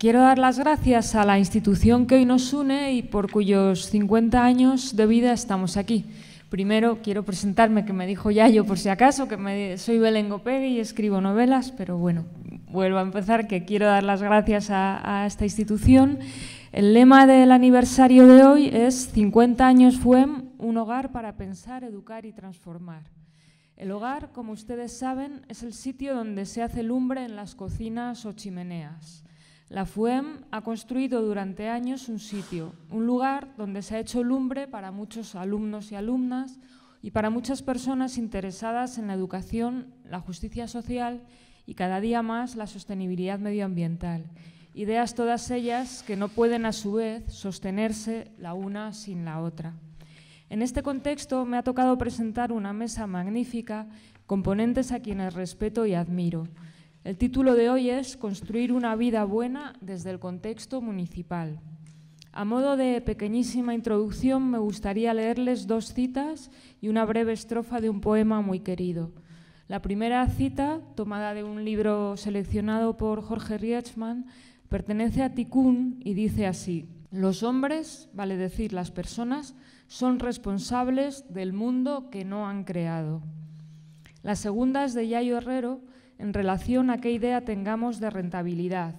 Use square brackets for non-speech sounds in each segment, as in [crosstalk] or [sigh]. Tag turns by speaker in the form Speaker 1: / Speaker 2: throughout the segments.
Speaker 1: Quiero dar las gracias a la institución que hoy nos une y por cuyos 50 años de vida estamos aquí. Primero quiero presentarme, que me dijo ya yo por si acaso, que soy Belén Gopegui y escribo novelas, pero bueno, vuelvo a empezar, que quiero dar las gracias a, esta institución. El lema del aniversario de hoy es 50 años fue un hogar para pensar, educar y transformar. El hogar, como ustedes saben, es el sitio donde se hace lumbre en las cocinas o chimeneas. La FUEM ha construido durante años un sitio, un lugar donde se ha hecho lumbre para muchos alumnos y alumnas y para muchas personas interesadas en la educación, la justicia social y cada día más la sostenibilidad medioambiental. Ideas todas ellas que no pueden a su vez sostenerse la una sin la otra. En este contexto me ha tocado presentar una mesa magnífica con a quienes respeto y admiro. El título de hoy es Construir una vida buena desde el contexto municipal. A modo de pequeñísima introducción, me gustaría leerles dos citas y una breve estrofa de un poema muy querido. La primera cita, tomada de un libro seleccionado por Jorge Rietzmann, pertenece a Tikkun y dice así, los hombres, vale decir las personas, son responsables del mundo que no han creado. La segunda es de Yayo Herrero en relación a qué idea tengamos de rentabilidad.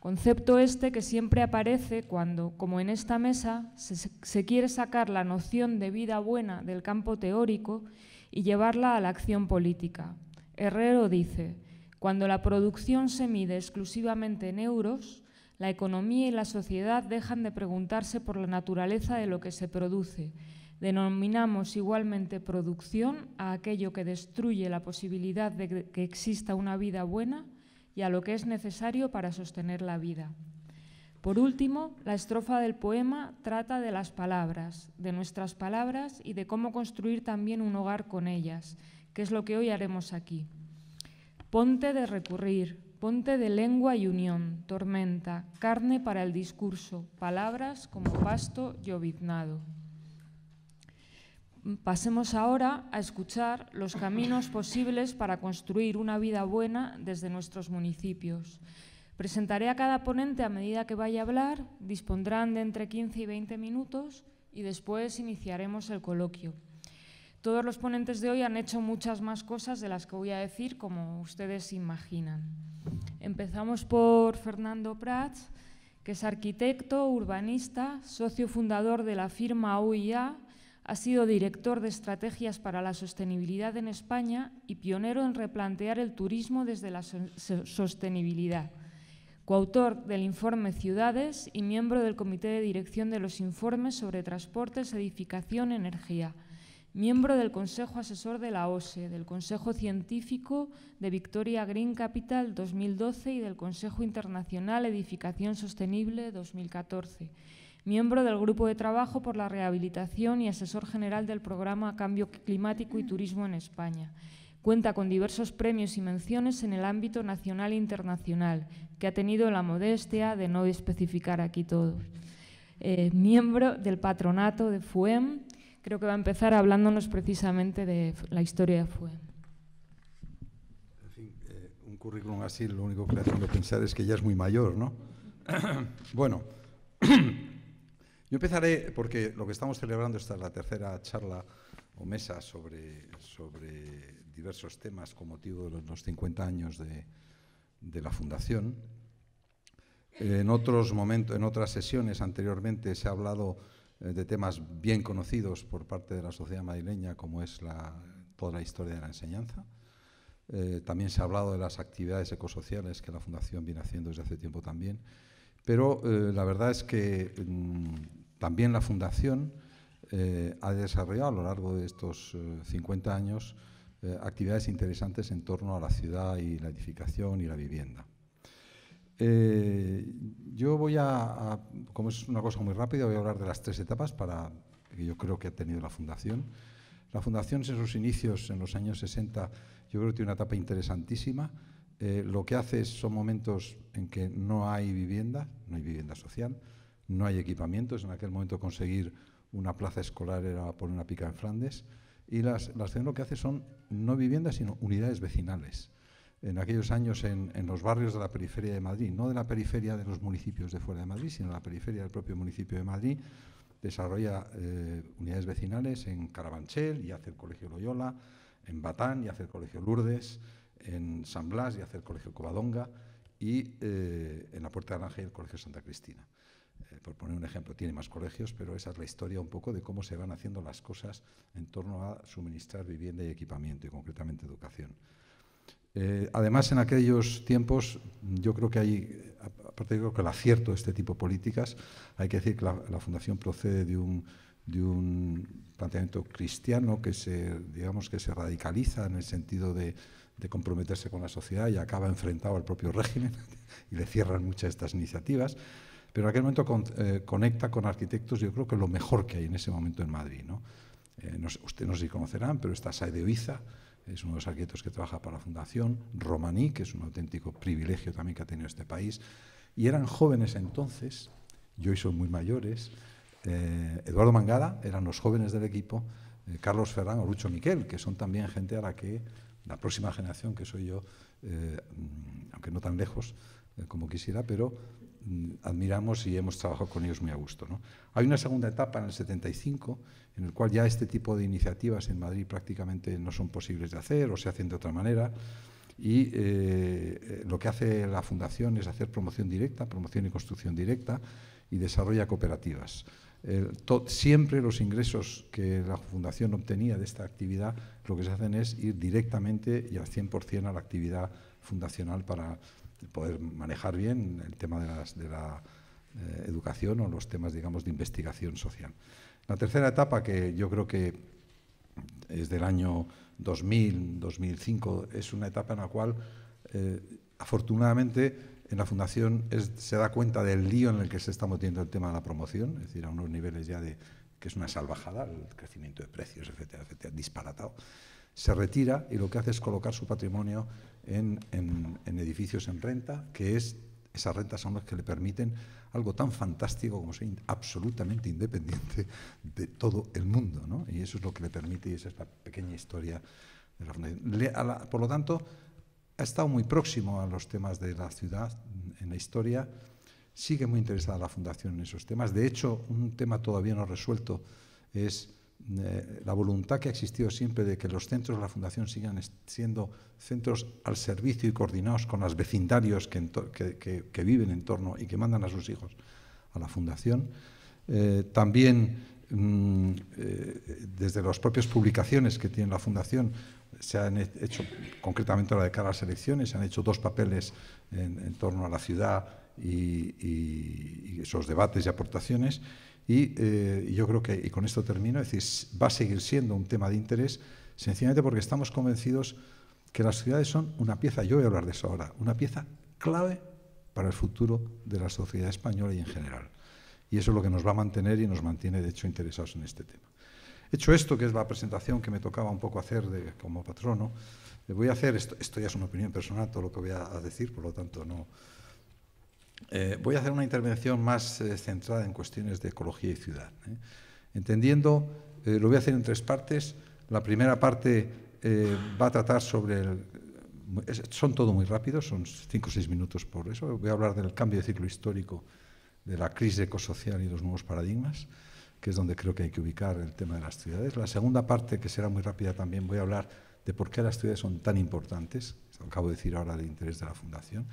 Speaker 1: Concepto este que siempre aparece cuando, como en esta mesa, se, quiere sacar la noción de vida buena del campo teórico y llevarla a la acción política. Herrero dice, cuando la producción se mide exclusivamente en euros, la economía y la sociedad dejan de preguntarse por la naturaleza de lo que se produce Denominamos igualmente producción a aquello que destruye la posibilidad de que exista una vida buena y a lo que es necesario para sostener la vida. Por último, la estrofa del poema trata de las palabras, de nuestras palabras y de cómo construir también un hogar con ellas, que es lo que hoy haremos aquí. Ponte de recurrir, ponte de lengua y unión, tormenta, carne para el discurso, palabras como pasto lloviznado. Pasemos ahora a escuchar los caminos posibles para construir una vida buena desde nuestros municipios. Presentaré a cada ponente a medida que vaya a hablar, dispondrán de entre 15 y 20 minutos y después iniciaremos el coloquio. Todos los ponentes de hoy han hecho muchas más cosas de las que voy a decir, como ustedes imaginan. Empezamos por Fernando Prats, que es arquitecto, urbanista, socio fundador de la firma UIA, ha sido director de estrategias para la sostenibilidad en España y pionero en replantear el turismo desde la sostenibilidad. Coautor del informe Ciudades y miembro del Comité de Dirección de los Informes sobre Transportes, Edificación, Energía miembro del Consejo Asesor de la OSE, del Consejo Científico de Victoria Green Capital 2012 y del Consejo Internacional Edificación Sostenible 2014 miembro del Grupo de Trabajo por la Rehabilitación y asesor general del programa Cambio Climático y Turismo en España. Cuenta con diversos premios y menciones en el ámbito nacional e internacional, que ha tenido la modestia de no especificar aquí todos. Eh, miembro del patronato de FUEM, creo que va a empezar hablándonos precisamente de la historia de FUEM.
Speaker 2: Eh, un currículum así, lo único que le hacen pensar es que ya es muy mayor, ¿no? [coughs] bueno, yo empezaré porque lo que estamos celebrando, esta es la tercera charla o mesa sobre, diversos temas con motivo de los 50 años de, la Fundación. En, otros momentos, en otras sesiones anteriormente se ha hablado eh, de temas bien conocidos por parte de la sociedad madrileña, como es la, toda la historia de la enseñanza. Eh, también se ha hablado de las actividades ecosociales que la Fundación viene haciendo desde hace tiempo también. Pero eh, la verdad es que mm, también la Fundación eh, ha desarrollado a lo largo de estos 50 eh, años actividades interesantes en torno a la ciudad y la edificación y la vivienda. yo voy a, como es una cosa muy rápida, voy a hablar de las tres etapas para, que yo creo que ha tenido la Fundación. La Fundación en sus inicios, en los años 60, yo creo que tiene una etapa interesantísima eh, lo que hace son momentos en que no hay vivienda, no hay vivienda social, no hay equipamientos. En aquel momento conseguir una plaza escolar era poner una pica en Flandes. Y las, lo que hace son no viviendas, sino unidades vecinales. En aquellos años en, los barrios de la periferia de Madrid, no de la periferia de los municipios de fuera de Madrid, sino de la periferia del propio municipio de Madrid, desarrolla eh, unidades vecinales en Carabanchel y hace el Colegio Loyola, en Batán y hace el Colegio Lourdes, en San Blas, y hacer el Colegio Covadonga, y eh, en la Puerta de Aranje el Colegio Santa Cristina. Eh, por poner un ejemplo, tiene más colegios, pero esa es la historia un poco de cómo se van haciendo las cosas en torno a suministrar vivienda y equipamiento, y concretamente educación. Eh, además, en aquellos tiempos, yo creo que hay, aparte creo que el acierto de este tipo de políticas, hay que decir que la, la fundación procede de un, de un planteamiento cristiano que se, digamos, que se radicaliza en el sentido de, de comprometerse con la sociedad y acaba enfrentado al propio régimen [laughs] y le cierran muchas de estas iniciativas. Pero en aquel momento eh, conecta con arquitectos, yo creo que lo mejor que hay en ese momento en Madrid. ¿no? Eh, no, usted no sé conocerán, pero está de Uiza, es uno de los arquitectos que trabaja para la Fundación, Romaní, que es un auténtico privilegio también que ha tenido este país, y eran jóvenes entonces, y hoy son muy mayores, eh, Eduardo Mangada, eran los jóvenes del equipo, Carlos Ferrán o Lucho Miquel, que son también gente a la que la próxima generación, que soy yo, eh, mm, aunque no tan lejos eh, como quisiera, pero mm, admiramos y hemos trabajado con ellos muy a gusto. Hay una segunda etapa en el 75, en el cual ya este tipo de iniciativas en Madrid prácticamente no son posibles de hacer o se hacen de otra manera. Y eh, lo que hace la Fundación es hacer promoción directa, promoción y construcción directa, y desarrolla cooperativas siempre los ingresos que la Fundación obtenía de esta actividad lo que se hacen es ir directamente y al 100% a la actividad fundacional para poder manejar bien el tema de, la eh, educación o los temas, digamos, de investigación social. La tercera etapa, que yo creo que es del año 2000, 2005, es una etapa en la cual, eh, afortunadamente, en la Fundación se da cuenta del lío en el que se está metiendo el tema de la promoción, es decir, a unos niveles ya de que es una salvajada, el crecimiento de precios, etcétera, etcétera, disparatado. Se retira y lo que hace es colocar su patrimonio en, edificios en renta, que es esas rentas son las que le permiten algo tan fantástico como ser absolutamente independiente de todo el mundo, ¿no? Y eso es lo que le permite y esa es la pequeña historia de la fundación. por lo tanto, ha estado muy próximo a los temas de la ciudad en la historia, sigue muy interesada la Fundación en esos temas. De hecho, un tema todavía no resuelto es eh, la voluntad que ha existido siempre de que los centros de la Fundación sigan siendo centros al servicio y coordinados con los vecindarios que, viven en torno y que mandan a sus hijos a la Fundación. Eh, también mm, eh, desde las propias publicaciones que tiene la Fundación, se han hecho, concretamente ahora de cara a las elecciones, se han hecho dos papeles en, torno a la ciudad y, esos debates y aportaciones. Eh, y yo creo que, y con esto termino, decir, va a seguir siendo un tema de interés, sencillamente porque estamos convencidos que las ciudades son una pieza, yo voy a hablar de eso ahora, una pieza clave para el futuro de la sociedad española y en general. Y eso es lo que nos va a mantener y nos mantiene, de hecho, interesados en este tema hecho esto, que es la presentación que me tocaba un poco hacer como patrono, voy a hacer, esto, ya es una opinión personal, todo lo que voy a, decir, por lo tanto no... Eh, voy a hacer una intervención más eh, centrada en cuestiones de ecología y ciudad. ¿eh? Entendiendo, lo voy a hacer en tres partes. La primera parte va a tratar sobre el, son todo muy rápidos, son cinco o seis minutos por eso. Voy a hablar del cambio de ciclo histórico, de la crisis ecosocial y los nuevos paradigmas que es donde creo que hay que ubicar el tema de las ciudades. La segunda parte, que será muy rápida también, voy a hablar de por qué las ciudades son tan importantes, acabo de decir ahora de interés de la Fundación.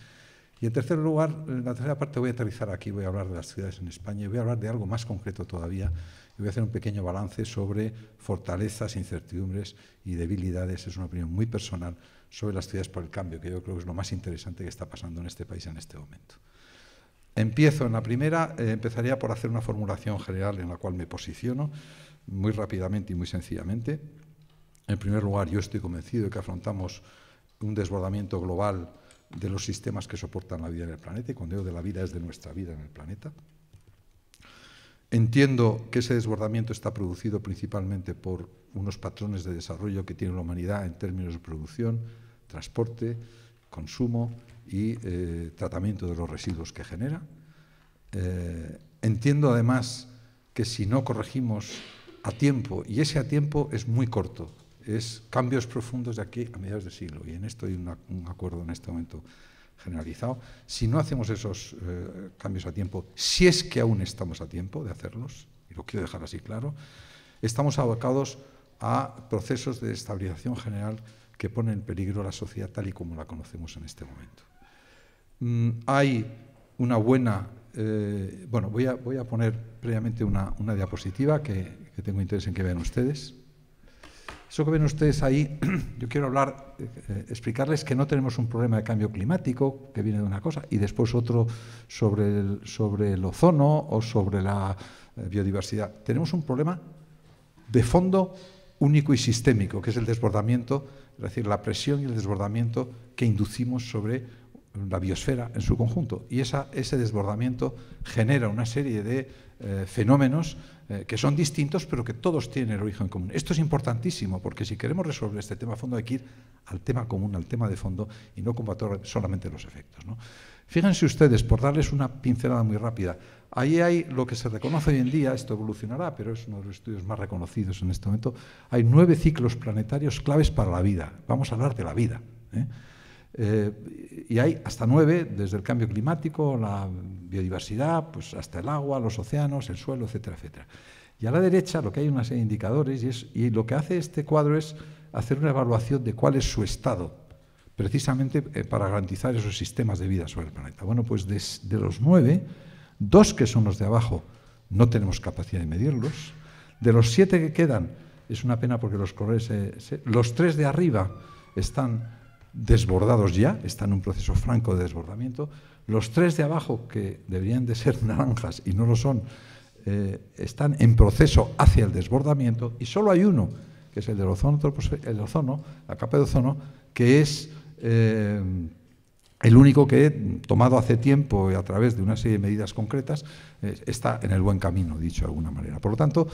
Speaker 2: Y en tercer lugar, en la tercera parte voy a aterrizar aquí, voy a hablar de las ciudades en España y voy a hablar de algo más concreto todavía y voy a hacer un pequeño balance sobre fortalezas, incertidumbres y debilidades. Es una opinión muy personal sobre las ciudades por el cambio, que yo creo que es lo más interesante que está pasando en este país en este momento. Empiezo en la primera, eh, empezaría por hacer una formulación general en la cual me posiciono muy rápidamente y muy sencillamente. En primer lugar, yo estoy convencido de que afrontamos un desbordamiento global de los sistemas que soportan la vida en el planeta, y cuando digo de la vida es de nuestra vida en el planeta. Entiendo que ese desbordamiento está producido principalmente por unos patrones de desarrollo que tiene la humanidad en términos de producción, transporte, consumo, y eh, tratamiento de los residuos que genera. Eh, entiendo además que si no corregimos a tiempo, y ese a tiempo es muy corto, es cambios profundos de aquí a mediados de siglo, y en esto hay un acuerdo en este momento generalizado, si no hacemos esos eh, cambios a tiempo, si es que aún estamos a tiempo de hacerlos, y lo quiero dejar así claro, estamos abocados a procesos de estabilización general que ponen en peligro la sociedad tal y como la conocemos en este momento. Mm, hay una buena... Eh, bueno, voy a, voy a poner previamente una, diapositiva que, tengo interés en que vean ustedes. Eso que ven ustedes ahí, [clears throat] yo quiero hablar, eh, explicarles que no tenemos un problema de cambio climático, que viene de una cosa, y después otro sobre sobre el ozono o sobre la eh, biodiversidad. Tenemos un problema de fondo único y sistémico, que es el desbordamiento, es decir, la presión y el desbordamiento que inducimos sobre la biosfera en su conjunto. Y ese desbordamiento genera una serie de eh, fenómenos eh, que son distintos, pero que todos tienen el origen común. Esto es importantísimo, porque si queremos resolver este tema de fondo hay que ir al tema común, al tema de fondo, y no combatir solamente los efectos. Fíjense ustedes, por darles una pincelada muy rápida, ahí hay lo que se reconoce hoy en día, esto evolucionará, pero es uno de los estudios más reconocidos en este momento, hay nueve ciclos planetarios claves para la vida. Vamos a hablar de la vida. ¿eh? Eh, y hay hasta nueve, desde el cambio climático, la biodiversidad, pues hasta el agua, los océanos, el suelo, etcétera, etcétera. Y a la derecha lo que hay una serie de indicadores y, lo que hace este cuadro es hacer una evaluación de cuál es su estado, precisamente eh, para garantizar esos sistemas de vida sobre el planeta. Bueno, pues de, los nueve, dos que son los de abajo no tenemos capacidad de medirlos. De los siete que quedan, es una pena porque los colores, los tres de arriba están desbordados ya, están en un proceso franco de desbordamiento. Los tres de abajo, que deberían de ser [laughs] naranjas y no lo son, eh, están en proceso hacia el desbordamiento y solo hay uno, que es el del ozono, pues, el ozono la capa de ozono, que es eh, el único que he tomado hace tiempo a través de una serie de medidas concretas, eh, está en el buen camino, dicho de alguna manera. Por lo tanto,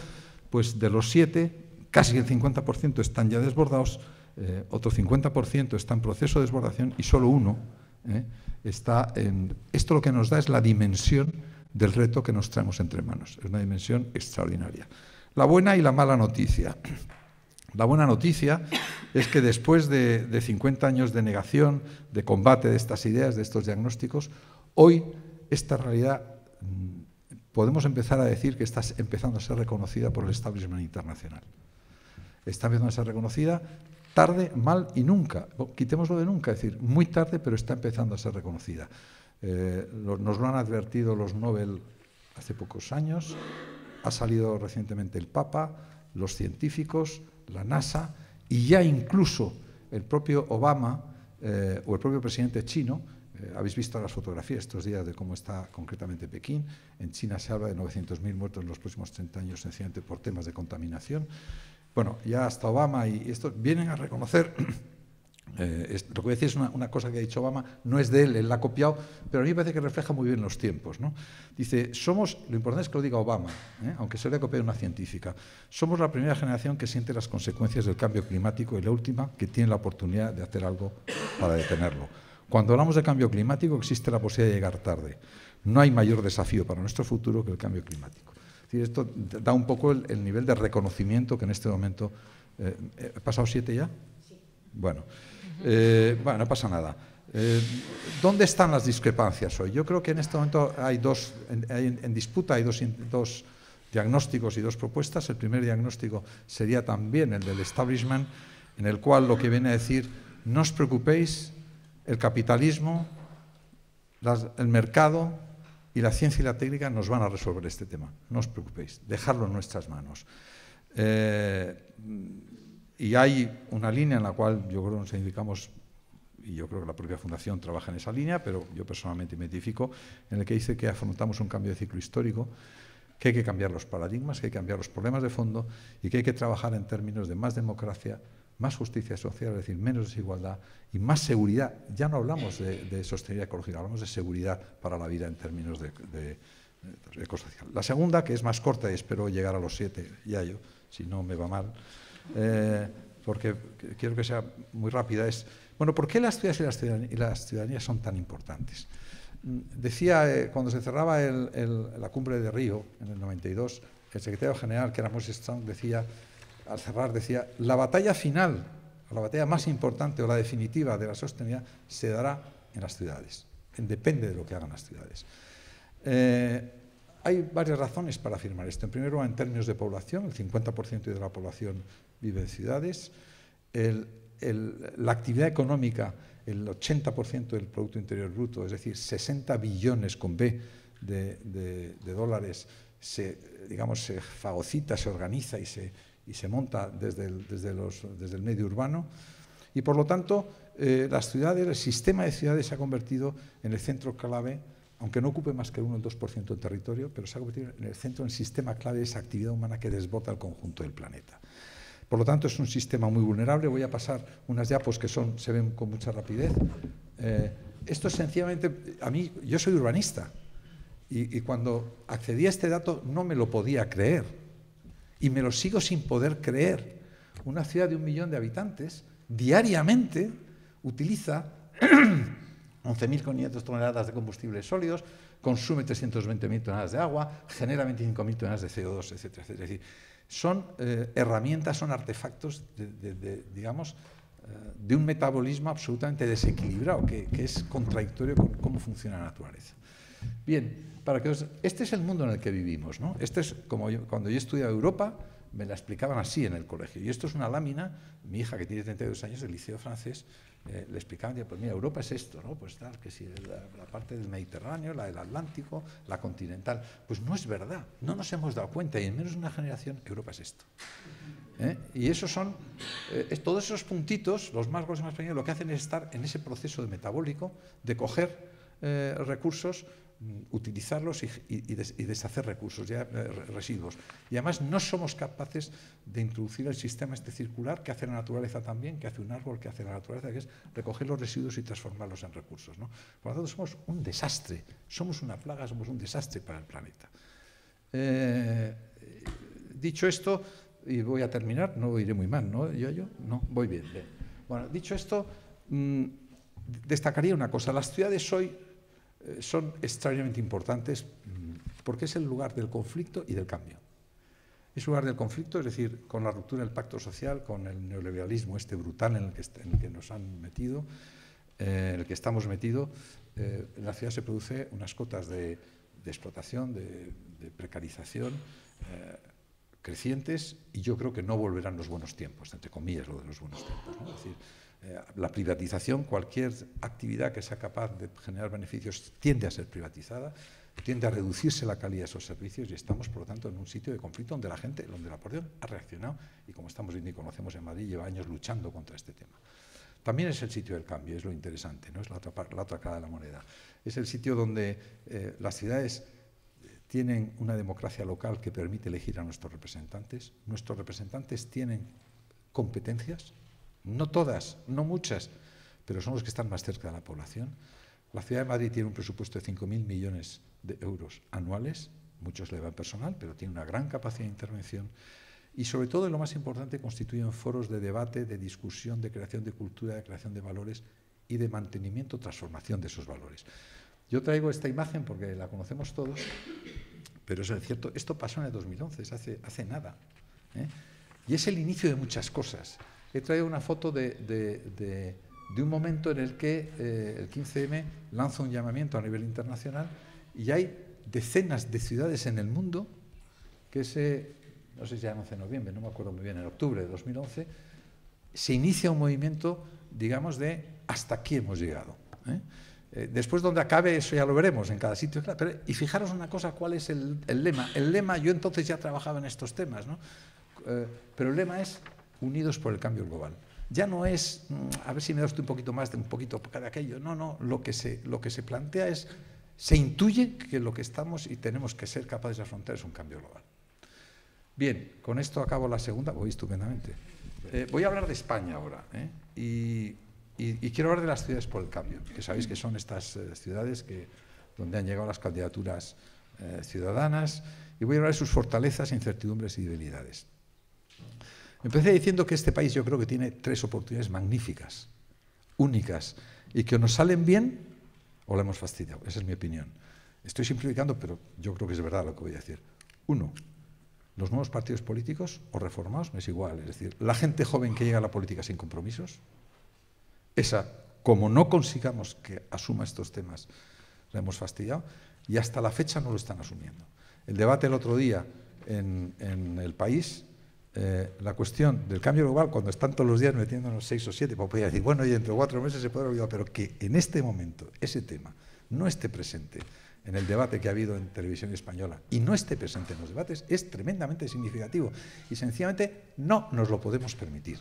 Speaker 2: pues de los siete, casi el 50% están ya desbordados eh, otro 50% está en proceso de desbordación y solo uno eh, está en... Esto lo que nos da es la dimensión del reto que nos traemos entre manos. Es una dimensión extraordinaria. La buena y la mala noticia. La buena noticia es que después de, de 50 años de negación, de combate de estas ideas, de estos diagnósticos, hoy esta realidad mm, podemos empezar a decir que está empezando a ser reconocida por el establishment internacional. Está empezando a ser reconocida tarde, mal y nunca. quitémoslo de nunca, es decir, muy tarde, pero está empezando a ser reconocida. Eh, nos lo han advertido los Nobel hace pocos años, ha salido recientemente el Papa, los científicos, la NASA y ya incluso el propio Obama eh, o el propio presidente chino. Eh, habéis visto las fotografías estos días de cómo está concretamente Pekín. En China se habla de 900.000 muertos en los próximos 30 años sencillamente por temas de contaminación bueno, ya hasta Obama y esto vienen a reconocer, [clears throat] eh, lo que voy a decir es una, cosa que ha dicho Obama, no es de él, él la ha copiado, pero a mí me parece que refleja muy bien los tiempos. ¿no? Dice, somos, lo importante es que lo diga Obama, ¿eh? aunque se le ha copiado una científica, somos la primera generación que siente las consecuencias del cambio climático y la última que tiene la oportunidad de hacer algo para detenerlo. Cuando hablamos de cambio climático existe la posibilidad de llegar tarde. No hay mayor desafío para nuestro futuro que el cambio climático esto da un poco el, nivel de reconocimiento que en este momento... Eh, eh, ¿Ha pasado siete ya? Sí. Bueno, eh, bueno no pasa nada. ¿Dónde están las discrepancias hoy? Yo creo que en este momento hay dos, en, disputa hay dos, diagnósticos y dos propuestas. El primer diagnóstico sería también el del establishment, en el cual lo que viene a decir, no os preocupéis, el capitalismo, el mercado, y la ciencia y la técnica nos van a resolver este tema. No os preocupéis, dejarlo en nuestras manos. Eh, y hay una línea en la cual yo creo que nos identificamos, y yo creo que la propia Fundación trabaja en esa línea, pero yo personalmente me identifico, en la que dice que afrontamos un cambio de ciclo histórico, que hay que cambiar los paradigmas, que hay que cambiar los problemas de fondo y que hay que trabajar en términos de más democracia, más justicia social, es decir, menos desigualdad y más seguridad. Ya no hablamos de, sostenibilidad ecológica, hablamos de seguridad para la vida en términos de, de, La segunda, que es más corta y espero llegar a los siete, ya yo, si no me va mal, eh, porque quiero que sea muy rápida, es, bueno, ¿por qué las ciudades y las ciudadanías, son tan importantes? Mm, decía, eh, cuando se cerraba la cumbre de Río, en el 92, el secretario general, que era Moses Strong, decía al cerrar decía, la batalla final, la batalla más importante o la definitiva de la sostenibilidad se dará en las ciudades, depende de lo que hagan las ciudades. Eh, hay varias razones para afirmar esto. En primer lugar, en términos de población, el 50% de la población vive en ciudades. la actividad económica, el 80% del Producto Interior Bruto, es decir, 60 billones con B de, de dólares, se, digamos, se fagocita, se organiza y se, y se monta desde el, los, desde el medio urbano. Y por lo tanto, eh, las ciudades, el sistema de ciudades se ha convertido en el centro clave, aunque no ocupe más que el 1 o 2% del territorio, pero se ha convertido en el centro, en el sistema clave de esa actividad humana que desbota el conjunto del planeta. Por lo tanto, es un sistema muy vulnerable. Voy a pasar unas diapos que son, se ven con mucha rapidez. Eh, esto es sencillamente, a mí, yo soy urbanista, y, cuando accedí a este dato no me lo podía creer. Y me lo sigo sin poder creer. Una ciudad de un millón de habitantes diariamente utiliza 11.500 [clears throat] toneladas de combustibles sólidos, consume 320.000 toneladas de agua, genera 25.000 toneladas de CO2, etcétera, Es decir, son eh, herramientas, son artefactos, de, digamos, eh, de un metabolismo absolutamente desequilibrado, que, que es contradictorio con cómo funciona la naturaleza. Bien, este es el mundo en el que vivimos, ¿no? Este es como cuando yo estudiaba Europa, me la explicaban así en el colegio. Y esto es una lámina, mi hija que tiene 32 años del liceo francés, eh, le explicaban, pues mira, Europa es esto, ¿no? Pues tal, que si la, parte del Mediterráneo, la del Atlántico, la continental. Pues no es verdad, no nos hemos dado cuenta, y en menos de una generación, Europa es esto. ¿Eh? Y esos son, eh, todos esos puntitos, los más grandes y más pequeños, lo que hacen es estar en ese proceso metabólico, de coger eh, recursos, mm, utilizarlos y, deshacer recursos, ya, eh, residuos. Y además no somos capaces de introducir el sistema este circular que hace la naturaleza también, que hace un árbol, que hace la naturaleza, que es recoger los residuos y transformarlos en recursos. ¿no? Por lo tanto, somos un desastre, somos una plaga, somos un desastre para el planeta. Eh, dicho esto, y voy a terminar, no iré muy mal, ¿no? Yo, yo, no, voy bien. Bueno, dicho esto, mm, destacaría una cosa, las ciudades hoy eh, son extrañamente importantes mm, porque es el lugar del conflicto y del cambio. Es lugar del conflicto, es decir, con la ruptura del pacto social, con el neoliberalismo este brutal en el que, nos han metido, eh, en el que estamos metidos, eh, en la ciudad se produce unas cotas de, explotación, de, precarización crecientes y yo creo que no volverán los buenos tiempos, entre comillas lo de los buenos tiempos. Es decir, eh, la privatización, cualquier actividad que sea capaz de generar beneficios tiende a ser privatizada, tiende a reducirse la calidad de esos servicios y estamos, por lo tanto, en un sitio de conflicto donde la gente, donde la población ha reaccionado y como estamos viendo y conocemos en Madrid, lleva años luchando contra este tema. También es el sitio del cambio, es lo interesante, ¿no? es la otra, cara de la moneda. Es el sitio donde eh, las ciudades eh, tienen una democracia local que permite elegir a nuestros representantes, nuestros representantes tienen competencias, no todas, no muchas, pero son los que están más cerca de la población. La ciudad de Madrid tiene un presupuesto de 5.000 millones de euros anuales, muchos le van personal, pero tiene una gran capacidad de intervención. Y sobre todo, y lo más importante, constituyen foros de debate, de discusión, de creación de cultura, de creación de valores y de mantenimiento, transformación de esos valores. Yo traigo esta imagen porque la conocemos todos, pero es cierto, esto pasó en el 2011, hace, nada. ¿eh? Y es el inicio de muchas cosas he traído una foto de, un momento en el que eh, el 15M lanza un llamamiento a nivel internacional y hay decenas de ciudades en el mundo que se, no sé si era 11 de noviembre, no me acuerdo muy bien, en octubre de 2011, se inicia un movimiento, digamos, de hasta aquí hemos llegado. ¿eh? Eh, después, donde acabe, eso ya lo veremos en cada sitio. y fijaros una cosa, ¿cuál es el, lema? El lema, yo entonces ya trabajaba en estos temas, ¿no? pero el lema es unidos por el cambio global. Ya no es, mm, a ver si me da un poquito más de un poquito de aquello, no, no, lo que se, lo que se plantea es, se intuye que lo que estamos y tenemos que ser capaces de afrontar es un cambio global. Bien, con esto acabo la segunda, voy estupendamente. Eh, voy a hablar de España ahora, ¿eh? y, quiero hablar de las ciudades por el cambio, que sabéis que son estas eh, ciudades que, donde han llegado las candidaturas ciudadanas, y voy a hablar de sus fortalezas, incertidumbres y e debilidades. Empecé diciendo que este país yo creo que tiene tres oportunidades magníficas, únicas, y que o nos salen bien o la hemos fastidiado. Esa es mi opinión. Estoy simplificando, pero yo creo que es verdad lo que voy a decir. Uno, los nuevos partidos políticos o reformados no es igual. Es decir, la gente joven que llega a la política sin compromisos, esa, como no consigamos que asuma estos temas, la hemos fastidiado, y hasta la fecha no lo están asumiendo. El debate el otro día en, en el país eh, la cuestión del cambio global, cuando están todos los días metiéndonos seis o siete, pues podría decir, bueno, y dentro de cuatro meses se podrá olvidar, pero que en este momento ese tema no esté presente en el debate que ha habido en televisión española y no esté presente en los debates es tremendamente significativo y sencillamente no nos lo podemos permitir.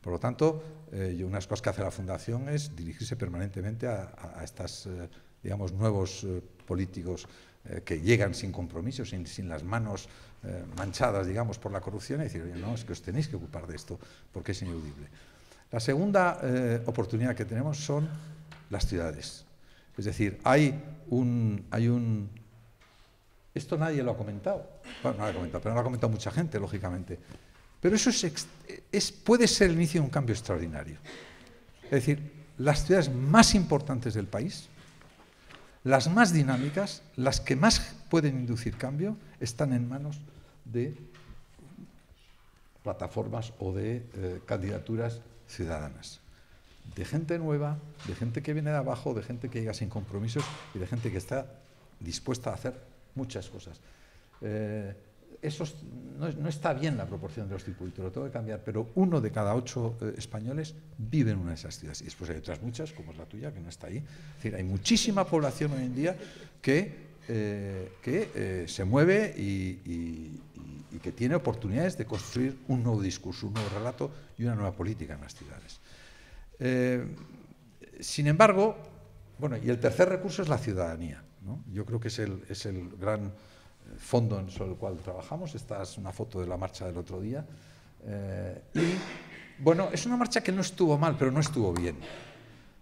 Speaker 2: Por lo tanto, eh, una de las cosas que hace la Fundación es dirigirse permanentemente a, estos, eh, digamos, nuevos políticos eh, que llegan sin compromiso, sin, las manos eh, manchadas, digamos, por la corrupción, y decir, oye, no, es que os tenéis que ocupar de esto porque es inaudible. La segunda eh, oportunidad que tenemos son las ciudades. Es decir, hay un, hay un... Esto nadie lo ha comentado. Bueno, no lo ha comentado, pero lo ha comentado mucha gente, lógicamente. Pero eso es, es, puede ser el inicio de un cambio extraordinario. Es decir, las ciudades más importantes del país las más dinámicas, las que más pueden inducir cambio, están en manos de plataformas o de eh, candidaturas ciudadanas. De gente nueva, de gente que viene de abajo, de gente que llega sin compromisos y de gente que está dispuesta a hacer muchas cosas. Eh, eso no, está bien la proporción de los circuitos, lo tengo que cambiar, pero uno de cada ocho eh, españoles vive en una de esas ciudades. Y después hay otras muchas, como es la tuya, que no está ahí. Es decir, hay muchísima población hoy en día que, eh, que eh, se mueve y, que tiene oportunidades de construir un nuevo discurso, un nuevo relato y una nueva política en las ciudades. sin embargo, bueno, y el tercer recurso es la ciudadanía. Yo creo que es el, es el gran fondo sobre el cual trabajamos. Esta es una foto de la marcha del otro día. Eh, y bueno, es una marcha que no estuvo mal, pero no estuvo bien.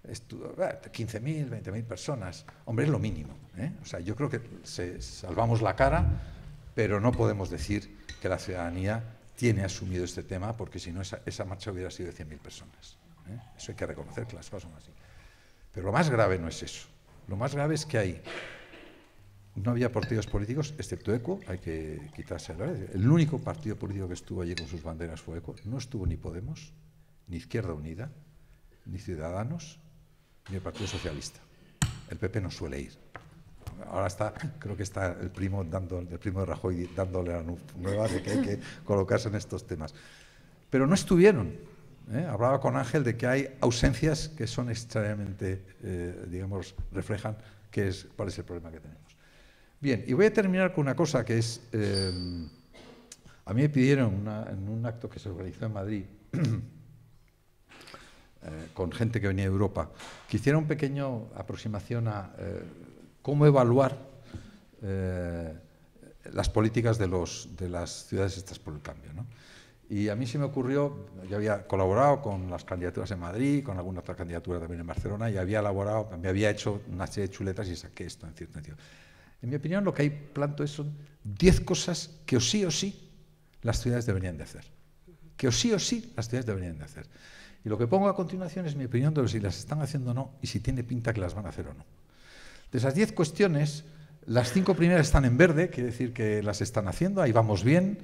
Speaker 2: Estuvo, 15.000, eh, 20.000 personas. Hombre, es lo mínimo. ¿eh? O sea, yo creo que salvamos la cara, pero no podemos decir que la ciudadanía tiene asumido este tema, porque si no, esa, marcha hubiera sido de 100.000 personas. Eso hay que reconocer que las cosas son así. Pero lo más grave no es eso. Lo más grave es que hay no había partidos políticos, excepto ECO, hay que quitarse la ¿eh? El único partido político que estuvo allí con sus banderas fue ECO. No estuvo ni Podemos, ni Izquierda Unida, ni Ciudadanos, ni el Partido Socialista. El PP no suele ir. Ahora está, creo que está el primo, dando, el primo de Rajoy dándole la nueva de que hay que [laughs] colocarse en estos temas. Pero no estuvieron. ¿eh? Hablaba con Ángel de que hay ausencias que son extrañamente, eh, digamos, reflejan que es, cuál es el problema que tenemos. Bien, y voy a terminar con una cosa que es, eh, a mí me pidieron en un acto que se organizó en Madrid [clears throat] eh, con gente que venía de Europa, que hiciera un pequeño aproximación a eh, cómo evaluar las políticas de, los, de las ciudades estas por el cambio. Y a mí se me ocurrió, yo había colaborado con las candidaturas en Madrid, con alguna otra candidatura también en Barcelona, y había elaborado, me había hecho una serie de chuletas y saqué esto en cierto sentido. En mi opinión, lo que hay planto son diez cosas que o sí o sí las ciudades deberían de hacer. Que o sí o sí las ciudades deberían de hacer. Y lo que pongo a continuación es mi opinión de si las están haciendo o no y si tiene pinta que las van a hacer o no. De esas diez cuestiones, las cinco primeras están en verde, quiere decir que las están haciendo, ahí vamos bien,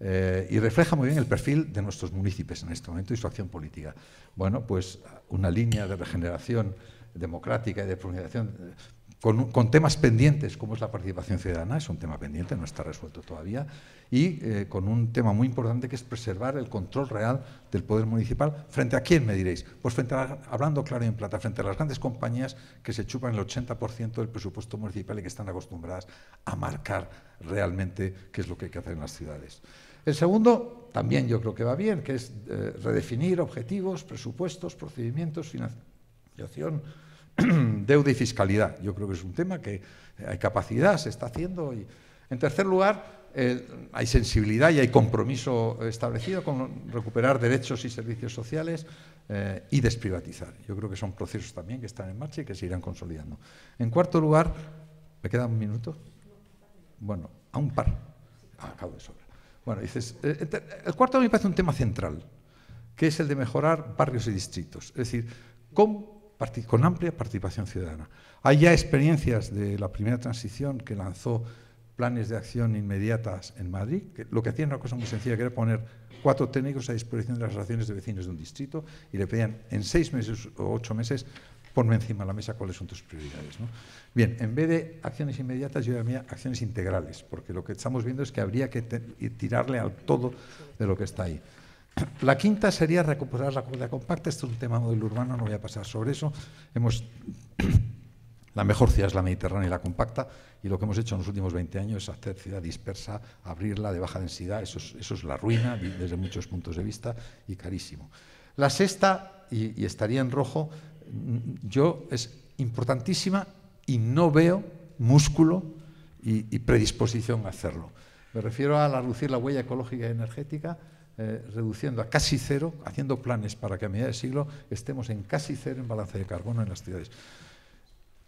Speaker 2: eh, y refleja muy bien el perfil de nuestros municipios en este momento y su acción política. Bueno, pues una línea de regeneración democrática y de profundización con, temas pendientes, como es la participación ciudadana, es un tema pendiente, no está resuelto todavía, y eh, con un tema muy importante que es preservar el control real del poder municipal. ¿Frente a quién, me diréis? Pues frente a, hablando claro y en plata, frente a las grandes compañías que se chupan el 80% del presupuesto municipal y que están acostumbradas a marcar realmente qué es lo que hay que hacer en las ciudades. El segundo, también yo creo que va bien, que es eh, redefinir objetivos, presupuestos, procedimientos, financiación [clears throat] deuda y fiscalidad. Yo creo que es un tema que eh, hay capacidad, se está haciendo. Y... En tercer lugar, eh, hay sensibilidad y hay compromiso establecido con recuperar derechos y servicios sociales eh, y desprivatizar. Yo creo que son procesos también que están en marcha y que se irán consolidando. En cuarto lugar, ¿me queda un minuto? Bueno, a un par. Ah, acabo de sobra. Bueno, dices, el cuarto a me parece un tema central, que es el de mejorar barrios y distritos. Es decir, ¿cómo con amplia participación ciudadana. Hay ya experiencias de la primera transición que lanzó planes de acción inmediatas en Madrid, lo que hacían era una cosa muy sencilla, que era poner cuatro técnicos a disposición de las relaciones de vecinos de un distrito y le pedían en seis meses o ocho meses, ponme encima de la mesa cuáles son tus prioridades. Bien, en vez de acciones inmediatas, yo llamaría acciones integrales, porque lo que estamos viendo es que habría que tirarle al todo de lo que está ahí. [coughs] La quinta sería recuperar la cuerda compacta. Esto es un tema modelo urbano, no voy a pasar sobre eso. [coughs] la mejor ciudad es la mediterránea y la compacta, y lo que hemos hecho en los últimos 20 años es hacer ciudad dispersa, abrirla de baja densidad, eso es, la ruina desde muchos puntos de vista y carísimo. La sexta, y, estaría en rojo, mm, yo es importantísima y no veo músculo y, predisposición a hacerlo. Me refiero a la reducir la huella ecológica y energética, eh, reduciendo a casi cero, haciendo planes para que a mediados de siglo estemos en casi cero en balance de carbono en las ciudades.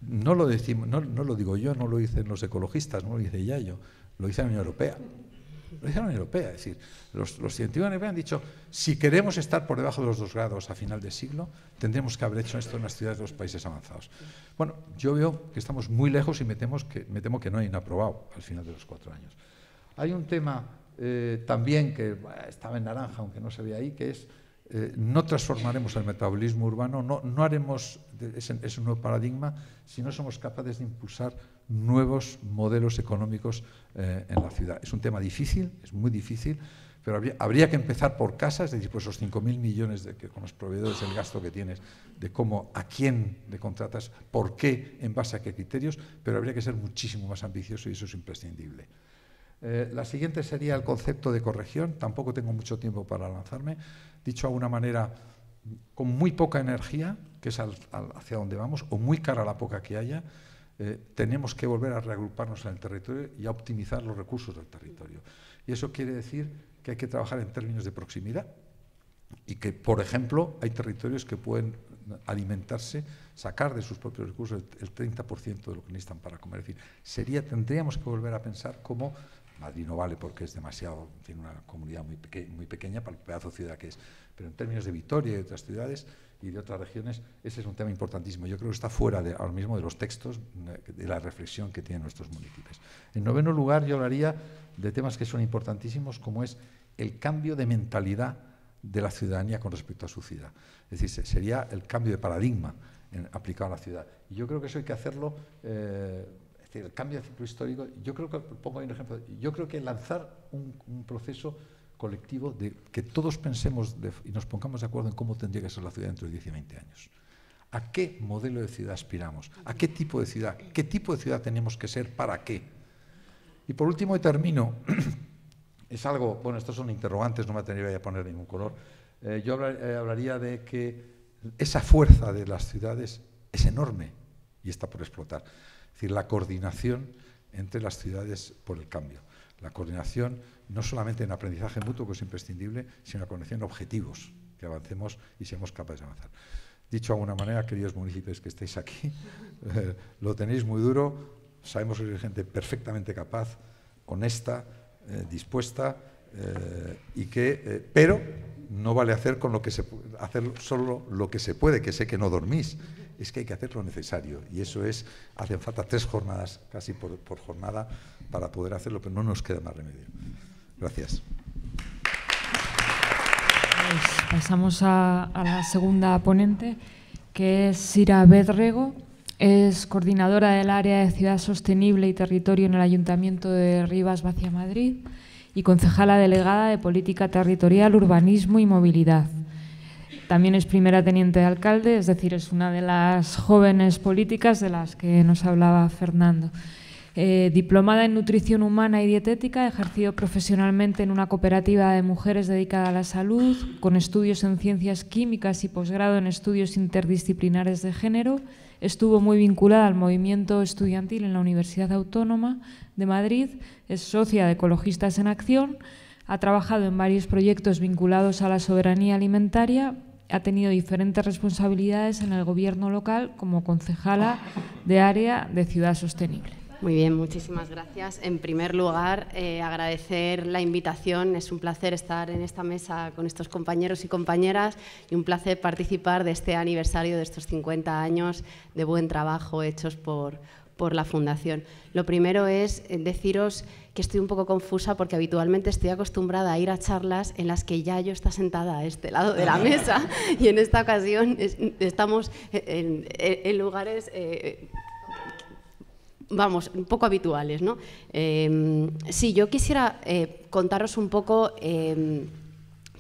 Speaker 2: No lo, decimos, no, lo digo yo, no lo dicen los ecologistas, no lo dice yo, lo dice la Unión Europea. Lo dice la Unión Europea, es decir, los, los científicos europeos han dicho, si queremos estar por debajo de los dos grados a final de siglo, tendremos que haber hecho esto en las ciudades de los países avanzados. Bueno, yo veo que estamos muy lejos y me, temo que, me que no hay aprobado al final de los cuatro años. Hay un tema eh, también que estaba en naranja, aunque no se ve ahí, que es eh, no transformaremos el metabolismo urbano, no, no haremos ese, nuevo paradigma si no somos capaces de impulsar nuevos modelos económicos eh, en la ciudad. Es un tema difícil, es muy difícil, pero habría, que empezar por casas, es decir, pues esos 5.000 millones con los proveedores, el gasto que tienes, de cómo, a quién le contratas, por qué, en base a qué criterios, pero habría que ser muchísimo más ambicioso y eso es imprescindible. Eh, la siguiente sería el concepto de corrección. Tampoco tengo mucho tiempo para lanzarme. Dicho de una manera con muy poca energía, que es hacia donde vamos, o muy cara la poca que haya, eh, tenemos que volver a reagruparnos en el territorio y a optimizar los recursos del territorio. Y eso quiere decir que hay que trabajar en términos de proximidad y que, por ejemplo, hay territorios que pueden alimentarse, sacar de sus propios recursos el, 30% de lo que necesitan para comer. Es decir, sería, tendríamos que volver a pensar cómo Madrid no vale porque es demasiado, tiene una comunidad muy, pequeña para el pedazo de ciudad que es. Pero en términos de Vitoria y de otras ciudades y de otras regiones, ese es un tema importantísimo. Yo creo que está fuera de, ahora mismo de los textos, eh, de la reflexión que tienen nuestros municipios. En noveno lugar, yo hablaría de temas que son importantísimos, como es el cambio de mentalidad de la ciudadanía con respecto a su ciudad. Es decir, sería el cambio de paradigma en, aplicado a la ciudad. Y yo creo que eso hay que hacerlo. Eh, el cambio de ciclo histórico, yo creo que, pongo ahí un ejemplo, yo creo que lanzar un, proceso colectivo de que todos pensemos y nos pongamos de acuerdo en cómo tendría que ser la ciudad dentro de 10 y 20 años. ¿A qué modelo de ciudad aspiramos? ¿A qué tipo de ciudad? ¿Qué tipo de ciudad tenemos que ser? ¿Para qué? Y por último, y termino, [clears throat] es algo, bueno, estos son interrogantes, no me atrevería a poner ningún color. Eh, yo eh, hablaría de que esa fuerza de las ciudades es enorme y está por explotar. Es decir, la coordinación entre las ciudades por el cambio. La coordinación no solamente en aprendizaje mutuo, que es imprescindible, sino la coordinación en objetivos, que avancemos y seamos capaces de avanzar. Dicho de alguna manera, queridos municipios que estáis aquí, [laughs] eh, lo tenéis muy duro, sabemos que hay gente perfectamente capaz, honesta, eh, dispuesta, eh, y que, pero no vale hacer, con lo que se, hacer solo lo que se puede, que sé que no dormís es que hay que hacer lo necesario. Y eso es, hacen falta tres jornadas casi por, jornada para poder hacerlo, pero no nos queda más remedio. Gracias.
Speaker 1: Pues pasamos a, la segunda ponente, que es Sira Bedrego. Es coordinadora del área de Ciudad Sostenible y Territorio en el Ayuntamiento de Rivas, Vacia Madrid y concejala delegada de Política Territorial, Urbanismo y Movilidad. También es primera teniente de alcalde, es decir, es una de las jóvenes políticas de las que nos hablaba Fernando. Eh, diplomada en nutrición humana y dietética, ejercido profesionalmente en una cooperativa de mujeres dedicada a la salud, con estudios en ciencias químicas y posgrado en estudios interdisciplinares de género. Estuvo muy vinculada al movimiento estudiantil en la Universidad Autónoma de Madrid, es socia de Ecologistas en Acción, ha trabajado en varios proyectos vinculados a la soberanía alimentaria ha tenido diferentes responsabilidades en el gobierno local como concejala de área de ciudad
Speaker 3: sostenible. Muy bien, muchísimas gracias. En primer lugar, eh, agradecer la invitación. Es un placer estar en esta mesa con estos compañeros y compañeras y un placer participar de este aniversario de estos 50 años de buen trabajo hechos por, por la Fundación. Lo primero es eh, deciros que estoy un poco confusa porque habitualmente estoy acostumbrada a ir a charlas en las que ya yo está sentada a este lado de la [laughs] mesa y en esta ocasión estamos en, lugares... Eh, vamos, un poco habituales, ¿no? Em, sí, yo quisiera eh, contaros un poco em,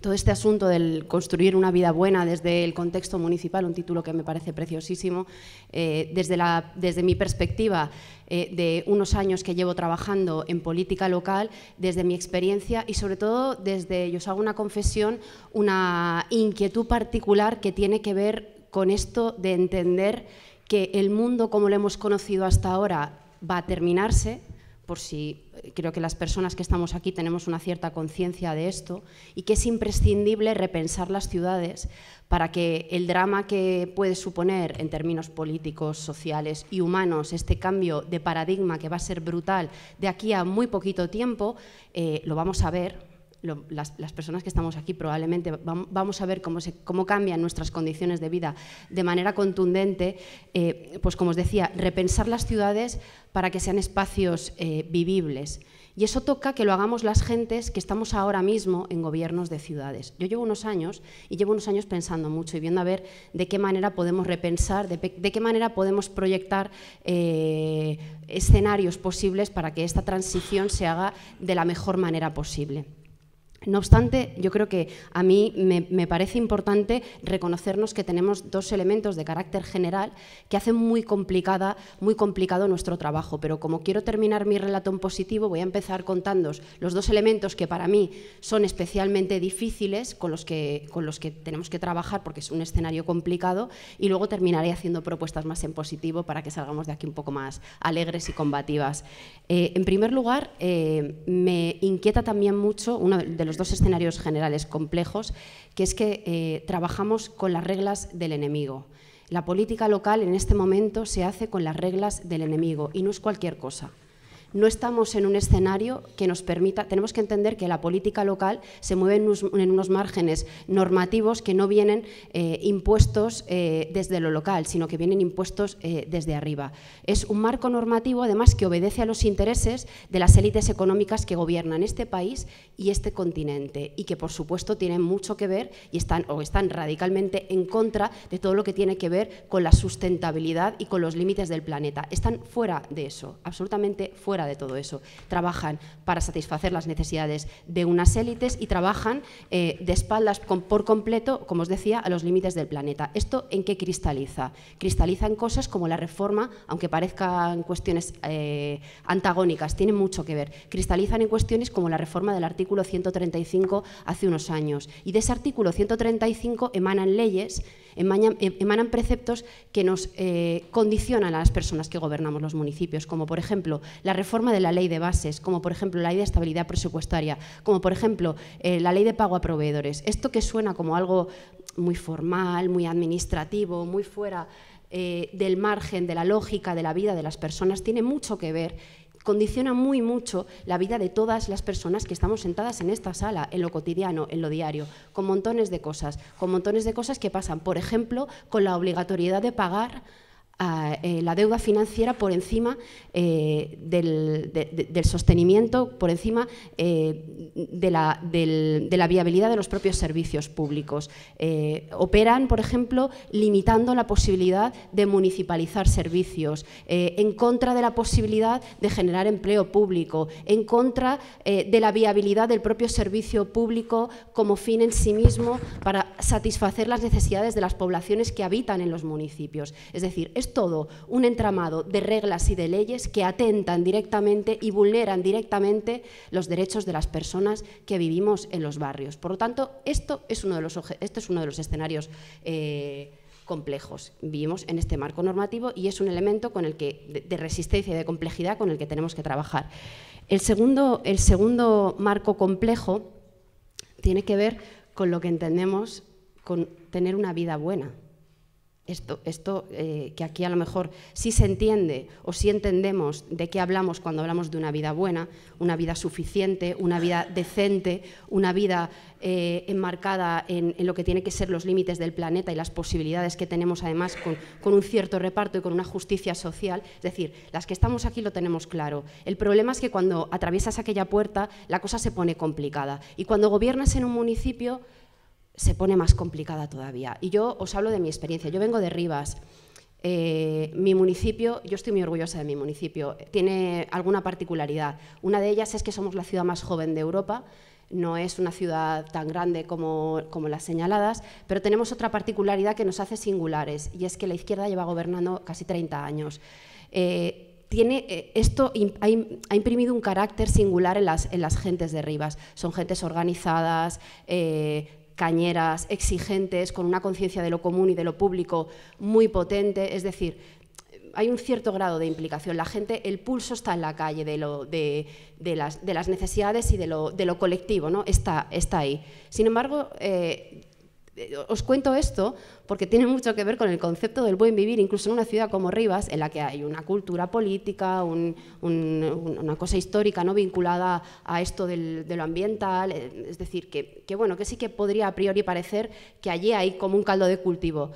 Speaker 3: todo este asunto del construir una vida buena desde el contexto municipal, un título que me parece preciosísimo, eh, desde, la, desde, mi perspectiva eh, de unos años que llevo trabajando en política local, desde mi experiencia y sobre todo desde, yo os hago una confesión, una inquietud particular que tiene que ver con esto de entender que el mundo como lo hemos conocido hasta ahora va a terminarse, por si creo que las personas que estamos aquí tenemos una cierta conciencia de esto y que es imprescindible repensar las ciudades para que el drama que puede suponer en términos políticos, sociales y humanos este cambio de paradigma que va a ser brutal de aquí a muy poquito tiempo, eh, lo vamos a ver, las, personas que estamos aquí probablemente vamos a ver cómo, cambian nuestras condiciones de vida de manera contundente, eh, pues como os decía, repensar las ciudades para que sean espacios eh, vivibles. Y eso toca que lo hagamos las gentes que estamos ahora mismo en gobiernos de ciudades. Yo llevo unos años y llevo unos años pensando mucho y viendo a ver de qué manera podemos repensar, de, qué manera podemos proyectar eh, escenarios posibles para que esta transición se haga de la mejor manera posible. No obstante, yo creo que a mí me, parece importante reconocernos que tenemos dos elementos de carácter general que hacen muy complicada, muy complicado nuestro trabajo. Pero como quiero terminar mi relato en positivo, voy a empezar contándos los dos elementos que para mí son especialmente difíciles, con los que, con los que tenemos que trabajar porque es un escenario complicado, y luego terminaré haciendo propuestas más en positivo para que salgamos de aquí un poco más alegres y combativas. Eh, en primer lugar, eh, me inquieta también mucho uno de los dos escenarios generales complejos, que es que eh, trabajamos con las reglas del enemigo. La política local en este momento se hace con las reglas del enemigo y no es cualquier cosa no estamos en un escenario que nos permita, tenemos que entender que la política local se mueve en unos, márgenes normativos que no vienen eh, impuestos eh, desde lo local, sino que vienen impuestos eh, desde arriba. Es un marco normativo, además, que obedece a los intereses de las élites económicas que gobiernan este país y este continente, y que, por supuesto, tienen mucho que ver y están, o están radicalmente en contra de todo lo que tiene que ver con la sustentabilidad y con los límites del planeta. Están fuera de eso, absolutamente fuera de todo eso. Trabajan para satisfacer las necesidades de unas élites y trabajan eh, de espaldas con, por completo, como os decía, a los límites del planeta. ¿Esto en qué cristaliza? Cristaliza en cosas como la reforma, aunque parezcan cuestiones eh, antagónicas, tienen mucho que ver. Cristalizan en cuestiones como la reforma del artículo 135 hace unos años. Y de ese artículo 135 emanan leyes, emanan, em, emanan preceptos que nos eh, condicionan a las personas que gobernamos los municipios, como por ejemplo la reforma reforma de la ley de bases, como por ejemplo la ley de estabilidad presupuestaria, como por ejemplo eh, la ley de pago a proveedores. Esto que suena como algo muy formal, muy administrativo, muy fuera eh, del margen, de la lógica, de la vida de las personas, tiene mucho que ver condiciona muy mucho la vida de todas las personas que estamos sentadas en esta sala, en lo cotidiano, en lo diario, con montones de cosas, con montones de cosas que pasan, por ejemplo, con la obligatoriedad de pagar eh, la deuda financiera por encima eh, del, sostenimiento, por encima eh, de, la, de, la, viabilidad de los propios servicios públicos. operan, por ejemplo, limitando la posibilidad de municipalizar servicios, en contra de la posibilidad de generar empleo público, en contra de la viabilidad del propio servicio público como fin en sí mismo para satisfacer las necesidades de las poblaciones que habitan en los municipios. Es decir, es es todo un entramado de reglas y de leyes que atentan directamente y vulneran directamente los derechos de las personas que vivimos en los barrios. Por lo tanto, esto es uno de los, esto es uno de los escenarios eh, complejos. Vivimos en este marco normativo y es un elemento con el que, de, de, resistencia y de complejidad con el que tenemos que trabajar. El segundo, el segundo marco complejo tiene que ver con lo que entendemos con tener una vida buena. Esto, eh, que aquí a lo mejor sí se entiende o sí entendemos de qué hablamos cuando hablamos de una vida buena, una vida suficiente, una vida decente, una vida eh, enmarcada en, lo que tiene que ser los límites del planeta y las posibilidades que tenemos además con, con, un cierto reparto y con una justicia social. Es decir, las que estamos aquí lo tenemos claro. El problema es que cuando atraviesas aquella puerta la cosa se pone complicada y cuando gobiernas en un municipio se pone más complicada todavía. Y yo os hablo de mi experiencia. Yo vengo de Rivas. Eh, mi municipio, yo estoy muy orgullosa de mi municipio, tiene alguna particularidad. Una de ellas es que somos la ciudad más joven de Europa, no es una ciudad tan grande como, como las señaladas, pero tenemos otra particularidad que nos hace singulares, y es que la izquierda lleva gobernando casi 30 años. Eh, tiene, eh, esto ha, imprimido un carácter singular en las, en las gentes de Rivas. Son gentes organizadas, eh, cañeras, exigentes, con una conciencia de lo común y de lo público muy potente. Es decir, hay un cierto grado de implicación. La gente, el pulso está en la calle de, lo, de, las, de las, necesidades y de lo, colectivo, ¿no? Está, está, ahí. Sin embargo, eh, eh, os cuento esto porque tiene mucho que ver con el concepto del buen vivir, incluso en una ciudad como Rivas, en la que hay una cultura política, una cosa histórica no vinculada a esto de lo ambiental. Eh, es decir, que, bueno, que sí que podría a priori parecer que allí hay como un caldo de cultivo.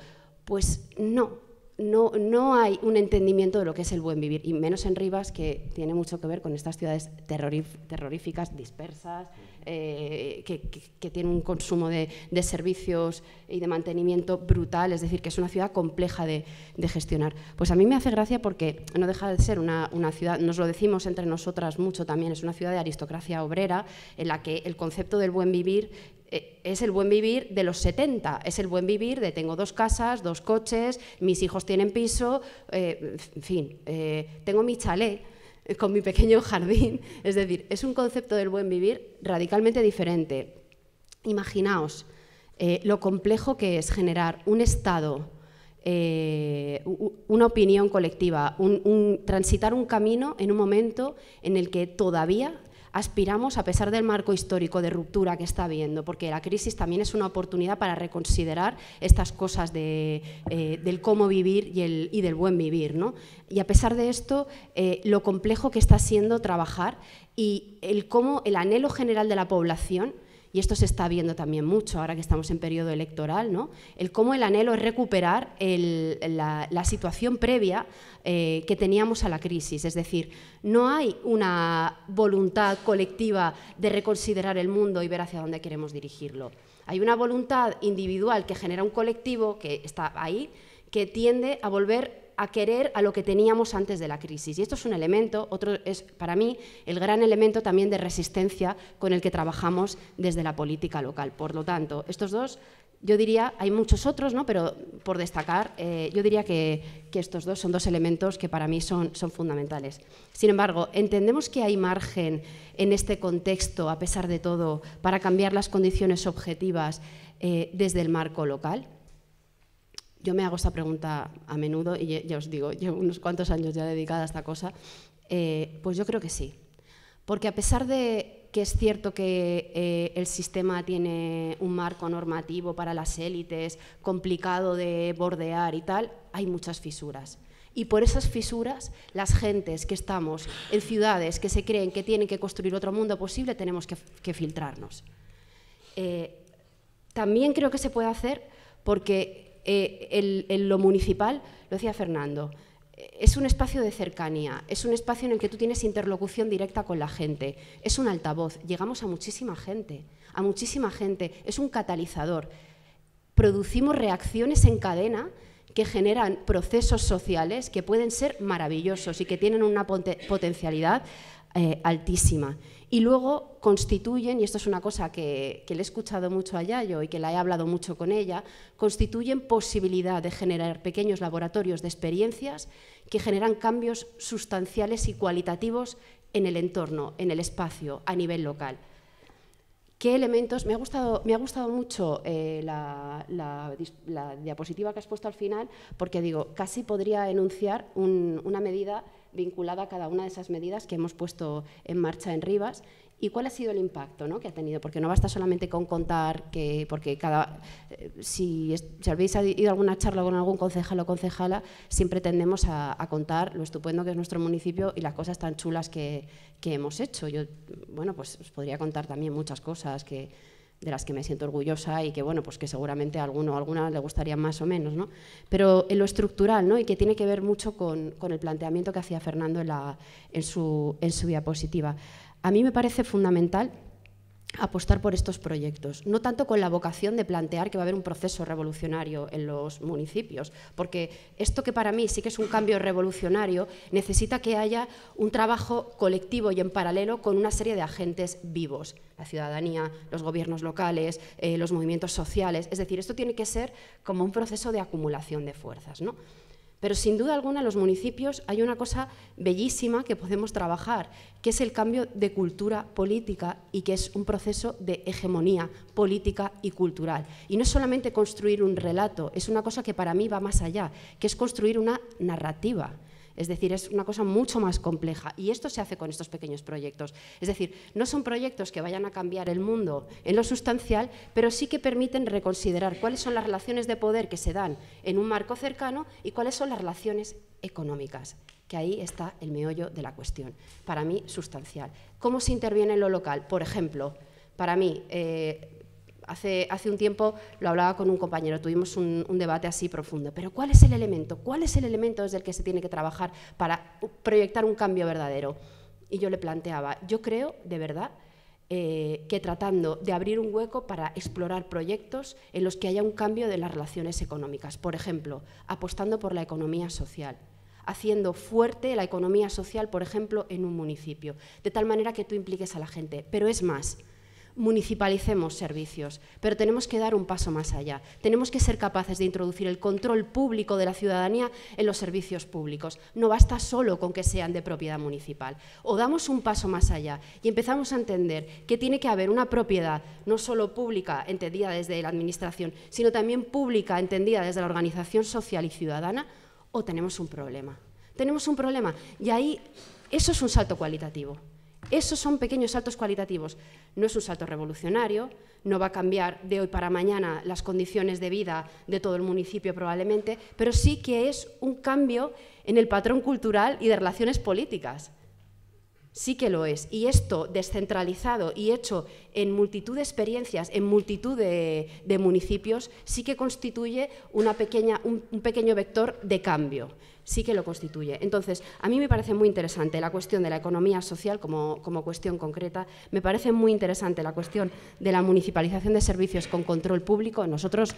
Speaker 3: Pues no, no, no hay un entendimiento de lo que es el buen vivir, y menos en Rivas, que tiene mucho que ver con estas ciudades terroríficas, dispersas. Eh, que, tiene un consumo de, servicios y de mantenimiento brutal, es decir, que es una ciudad compleja de, gestionar. Pues a mí me hace gracia porque no deja de ser una, ciudad, nos lo decimos entre nosotras mucho también, es una ciudad de aristocracia obrera en la que el concepto del buen vivir eh, es el buen vivir de los 70, es el buen vivir de tengo dos casas, dos coches, mis hijos tienen piso, eh, en fin, tengo mi chalet con mi pequeño [laughs] jardín. Es decir, es un concepto del buen vivir radicalmente diferente. Imaginaos eh, lo complejo que es generar un estado, eh, una opinión colectiva, un, transitar un camino en un momento en el que todavía aspiramos, a pesar del marco histórico de ruptura que está habiendo, porque la crisis también es una oportunidad para reconsiderar estas cosas eh, del cómo vivir y, del buen vivir. ¿no? Y a pesar de esto, eh, lo complejo que está siendo trabajar y el cómo el anhelo general de la población y esto se está viendo también mucho ahora que estamos en periodo electoral, ¿no? el cómo el anhelo es recuperar la, situación previa eh, que teníamos a la crisis. Es decir, no hay una voluntad colectiva de reconsiderar el mundo y ver hacia dónde queremos dirigirlo. Hay una voluntad individual que genera un colectivo que está ahí, que tiende a volver a querer a lo que teníamos antes de la crisis. Y esto es un elemento, otro es para mí el gran elemento también de resistencia con el que trabajamos desde la política local. Por lo tanto, estos dos, yo diría, hay muchos otros, ¿no? pero por destacar, eh, yo diría que, estos dos son dos elementos que para mí son, son fundamentales. Sin embargo, entendemos que hay margen en este contexto, a pesar de todo, para cambiar las condiciones objetivas eh, desde el marco local. Yo me hago esta pregunta a menudo y ya os digo, llevo unos cuantos años ya dedicada a esta cosa. Eh, pues yo creo que sí. Porque a pesar de que es cierto que eh, el sistema tiene un marco normativo para las élites, complicado de bordear y tal, hay muchas fisuras. Y por esas fisuras, las gentes que estamos en ciudades que se creen que tienen que construir otro mundo posible, tenemos que, filtrarnos. Eh, también creo que se puede hacer porque en eh, lo municipal, lo decía Fernando, eh, es un espacio de cercanía, es un espacio en el que tú tienes interlocución directa con la gente, es un altavoz, llegamos a muchísima gente, a muchísima gente, es un catalizador. Producimos reacciones en cadena que generan procesos sociales que pueden ser maravillosos y que tienen una potencialidad eh, altísima. Y luego constituyen, y esto es una cosa que, le he escuchado mucho a Yayo y que la he hablado mucho con ella, constituyen posibilidad de generar pequeños laboratorios de experiencias que generan cambios sustanciales y cualitativos en el entorno, en el espacio, a nivel local. ¿Qué elementos? Me ha gustado, me ha gustado mucho eh, la, diapositiva que has puesto al final, porque digo, casi podría enunciar una medida vinculada a cada una de esas medidas que hemos puesto en marcha en Rivas y cuál ha sido el impacto ¿no? que ha tenido, porque no basta solamente con contar que, porque cada, eh, si, si, habéis ido a alguna charla con algún concejal o concejala, siempre tendemos a, a, contar lo estupendo que es nuestro municipio y las cosas tan chulas que, que hemos hecho. Yo, bueno, pues os podría contar también muchas cosas que de las que me siento orgullosa y que bueno, pues que seguramente a alguno o alguna le gustaría más o menos, ¿no? Pero en lo estructural, ¿no? Y que tiene que ver mucho con, con el planteamiento que hacía Fernando en, la, en, su, en su diapositiva. A mí me parece fundamental apostar por estos proyectos, no tanto con la vocación de plantear que va a haber un proceso revolucionario en los municipios, porque esto que para mí sí que es un cambio revolucionario necesita que haya un trabajo colectivo y en paralelo con una serie de agentes vivos, la ciudadanía, los gobiernos locales, eh, los movimientos sociales, es decir, esto tiene que ser como un proceso de acumulación de fuerzas, ¿no? Pero sin duda alguna en los municipios hay una cosa bellísima que podemos trabajar, que es el cambio de cultura política y que es un proceso de hegemonía política y cultural. Y no es solamente construir un relato, es una cosa que para mí va más allá, que es construir una narrativa es decir, es una cosa mucho más compleja y esto se hace con estos pequeños proyectos. Es decir, no son proyectos que vayan a cambiar el mundo en lo sustancial, pero sí que permiten reconsiderar cuáles son las relaciones de poder que se dan en un marco cercano y cuáles son las relaciones económicas que ahí está el meollo de la cuestión, para mí sustancial. ¿Cómo se interviene en lo local? Por ejemplo, para mí, eh, Hace, un tiempo lo hablaba con un compañero, tuvimos un, debate así profundo, pero ¿cuál es el elemento? ¿Cuál es el elemento desde el que se tiene que trabajar para proyectar un cambio verdadero? Y yo le planteaba, yo creo, de verdad, eh, que tratando de abrir un hueco para explorar proyectos en los que haya un cambio de las relaciones económicas. Por ejemplo, apostando por la economía social haciendo fuerte la economía social, por ejemplo, en un municipio, de tal manera que tú impliques a la gente. Pero es más, municipalicemos servicios, pero tenemos que dar un paso más allá. Tenemos que ser capaces de introducir el control público de la ciudadanía en los servicios públicos. No basta solo con que sean de propiedad municipal. O damos un paso más allá y empezamos a entender que tiene que haber una propiedad no solo pública, entendida desde la Administración, sino también pública, entendida desde la organización social y ciudadana, o tenemos un problema. Tenemos un problema y ahí eso es un salto cualitativo. Esos son pequeños saltos cualitativos. No es un salto revolucionario, no va a cambiar de hoy para mañana las condiciones de vida de todo el municipio probablemente, pero sí que es un cambio en el patrón cultural y de relaciones políticas. Sí que lo es. Y esto descentralizado y hecho en multitud de experiencias, en multitud de, municipios, sí que constituye una pequeña, un, pequeño vector de cambio. Sí que lo constituye. Entonces, a mí me parece muy interesante la cuestión de la economía social como, cuestión concreta. Me parece muy interesante la cuestión de la municipalización de servicios con control público. Nosotros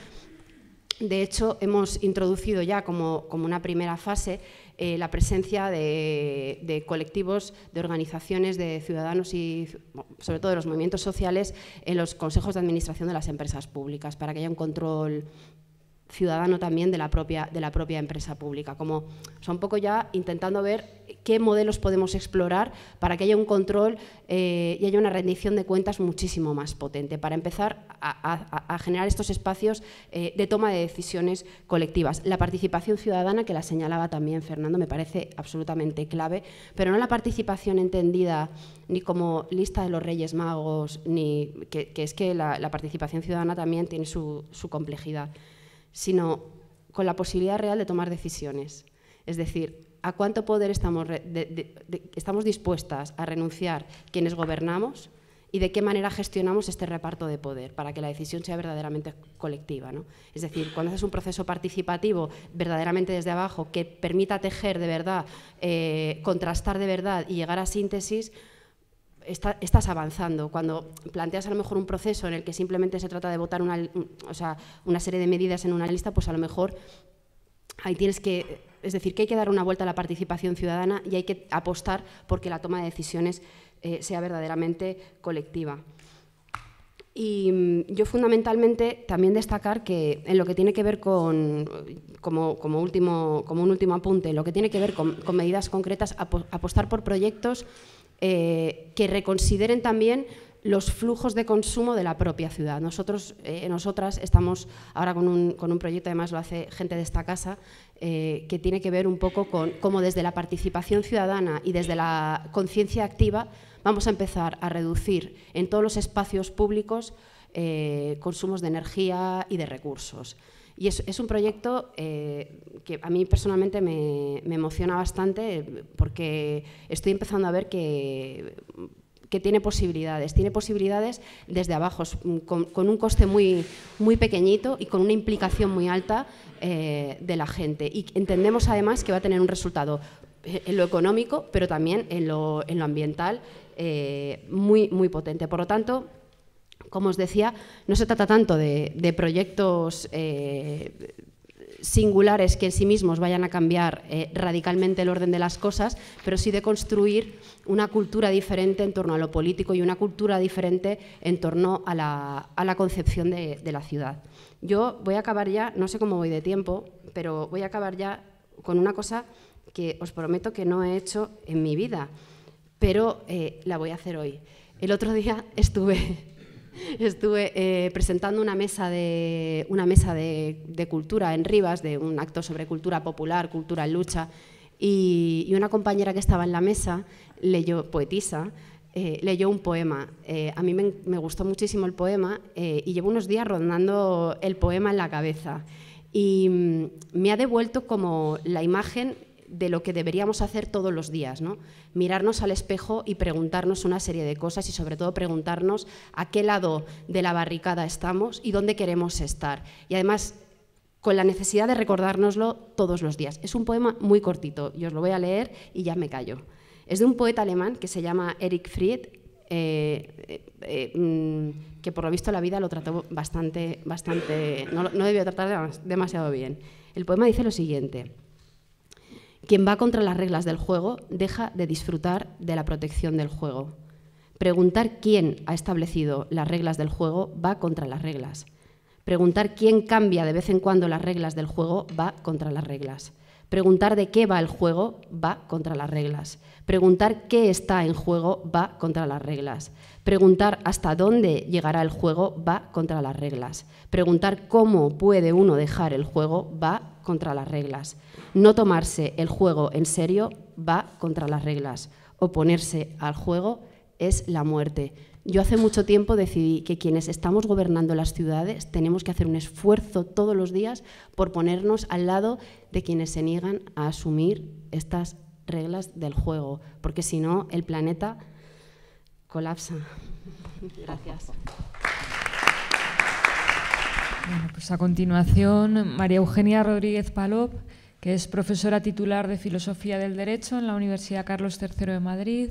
Speaker 3: de hecho, hemos introducido ya como, como una primera fase eh, la presencia de, de, colectivos, de organizaciones, de ciudadanos y sobre todo de los movimientos sociales en los consejos de administración de las empresas públicas, para que haya un control ciudadano también de la propia, de la propia empresa pública. Como, son poco ya intentando ver qué modelos podemos explorar para que haya un control eh, y haya una rendición de cuentas muchísimo más potente, para empezar a, generar estos espacios eh, de toma de decisiones colectivas. La participación ciudadana, que la señalaba también Fernando, me parece absolutamente clave, pero no la participación entendida ni como lista de los Reyes Magos, ni que, es que la, participación ciudadana también tiene su complejidad sino con la posibilidad real de tomar decisiones. Es decir, a cuánto poder estamos, dispuestas a renunciar quienes gobernamos y de qué manera gestionamos este reparto de poder para que la decisión sea verdaderamente colectiva. ¿no? Es decir, cuando haces un proceso participativo verdaderamente desde abajo que permita tejer de verdad, eh, contrastar de verdad y llegar a síntesis, estás avanzando. Cuando planteas a lo mejor un proceso en el que simplemente se trata de votar una, serie de medidas en una lista, pues a lo mejor ahí tienes que, es decir, que hay que dar una vuelta a la participación ciudadana y hay que apostar porque la toma de decisiones eh, sea verdaderamente colectiva. Y mm, yo fundamentalmente también destacar que en lo que tiene que ver con, como, último, como un último apunte, lo que tiene que ver con medidas concretas, apostar por proyectos eh, que reconsideren también los flujos de consumo de la propia ciudad. Nosotros, eh, nosotras estamos ahora con un, con un, proyecto, además lo hace gente de esta casa, eh, que tiene que ver un poco con cómo desde la participación ciudadana y desde la conciencia activa vamos a empezar a reducir en todos los espacios públicos consumos de energía y de recursos. Y es, un proyecto eh, que a mí personalmente me, emociona bastante eh, porque estoy empezando a ver que, que tiene posibilidades. Tiene posibilidades desde abajo, con, un coste muy, muy pequeñito y con una implicación muy alta eh, de la gente. Y entendemos además que va a tener un resultado en lo económico, pero también en lo, ambiental muy, muy potente. Por lo tanto, como os decía, no se trata tanto de, proyectos eh, singulares que en sí mismos vayan a cambiar eh, radicalmente el orden de las cosas, pero sí de construir una cultura diferente en torno a lo político y una cultura diferente en torno a la, concepción de, la ciudad. Yo voy a acabar ya, no sé cómo voy de tiempo, pero voy a acabar ya con una cosa que os prometo que no he hecho en mi vida, pero eh, la voy a hacer hoy. El otro día [laughs] estuve estuve eh, presentando una mesa, de, una mesa de, cultura en Rivas, de un acto sobre cultura popular, cultura en lucha, y, una compañera que estaba en la mesa, leyó, poetisa, eh, leyó un poema. Eh, a mí me, gustó muchísimo el poema y llevo unos días rondando el poema en la cabeza. Y mm, me ha devuelto como la imagen de lo que deberíamos hacer todos los días, Mirarnos al espejo y preguntarnos una serie de cosas y sobre todo preguntarnos a qué lado de la barricada estamos y dónde queremos estar. Y además con la necesidad de recordárnoslo todos los días. Es un poema muy cortito yo os lo voy a leer y ya me callo. Es de un poeta alemán que se llama Eric Fried, eh, eh, eh, mm, que por lo visto la vida lo trató bastante, bastante no, no debió tratar demasiado bien. El poema dice lo siguiente. Quien va contra las reglas del juego deja de disfrutar de la protección del juego. Preguntar quién ha establecido las reglas del juego va contra las reglas. Preguntar quién cambia de vez en cuando las reglas del juego va contra las reglas. Preguntar de qué va el juego va contra las reglas. Preguntar qué está en juego va contra las reglas. Preguntar hasta dónde llegará el juego va contra las reglas. Preguntar cómo puede uno dejar el juego va contra las reglas. No tomarse el juego en serio va contra las reglas. Oponerse al juego es la muerte. Yo hace mucho tiempo decidí que quienes estamos gobernando las ciudades tenemos que hacer un esfuerzo todos los días por ponernos al lado de quienes se niegan a asumir estas reglas del juego, porque si no el planeta colapsa. Gracias.
Speaker 1: pues a continuación, María Eugenia Rodríguez Palop que es profesora titular de Filosofía del Derecho en la Universidad Carlos III de Madrid.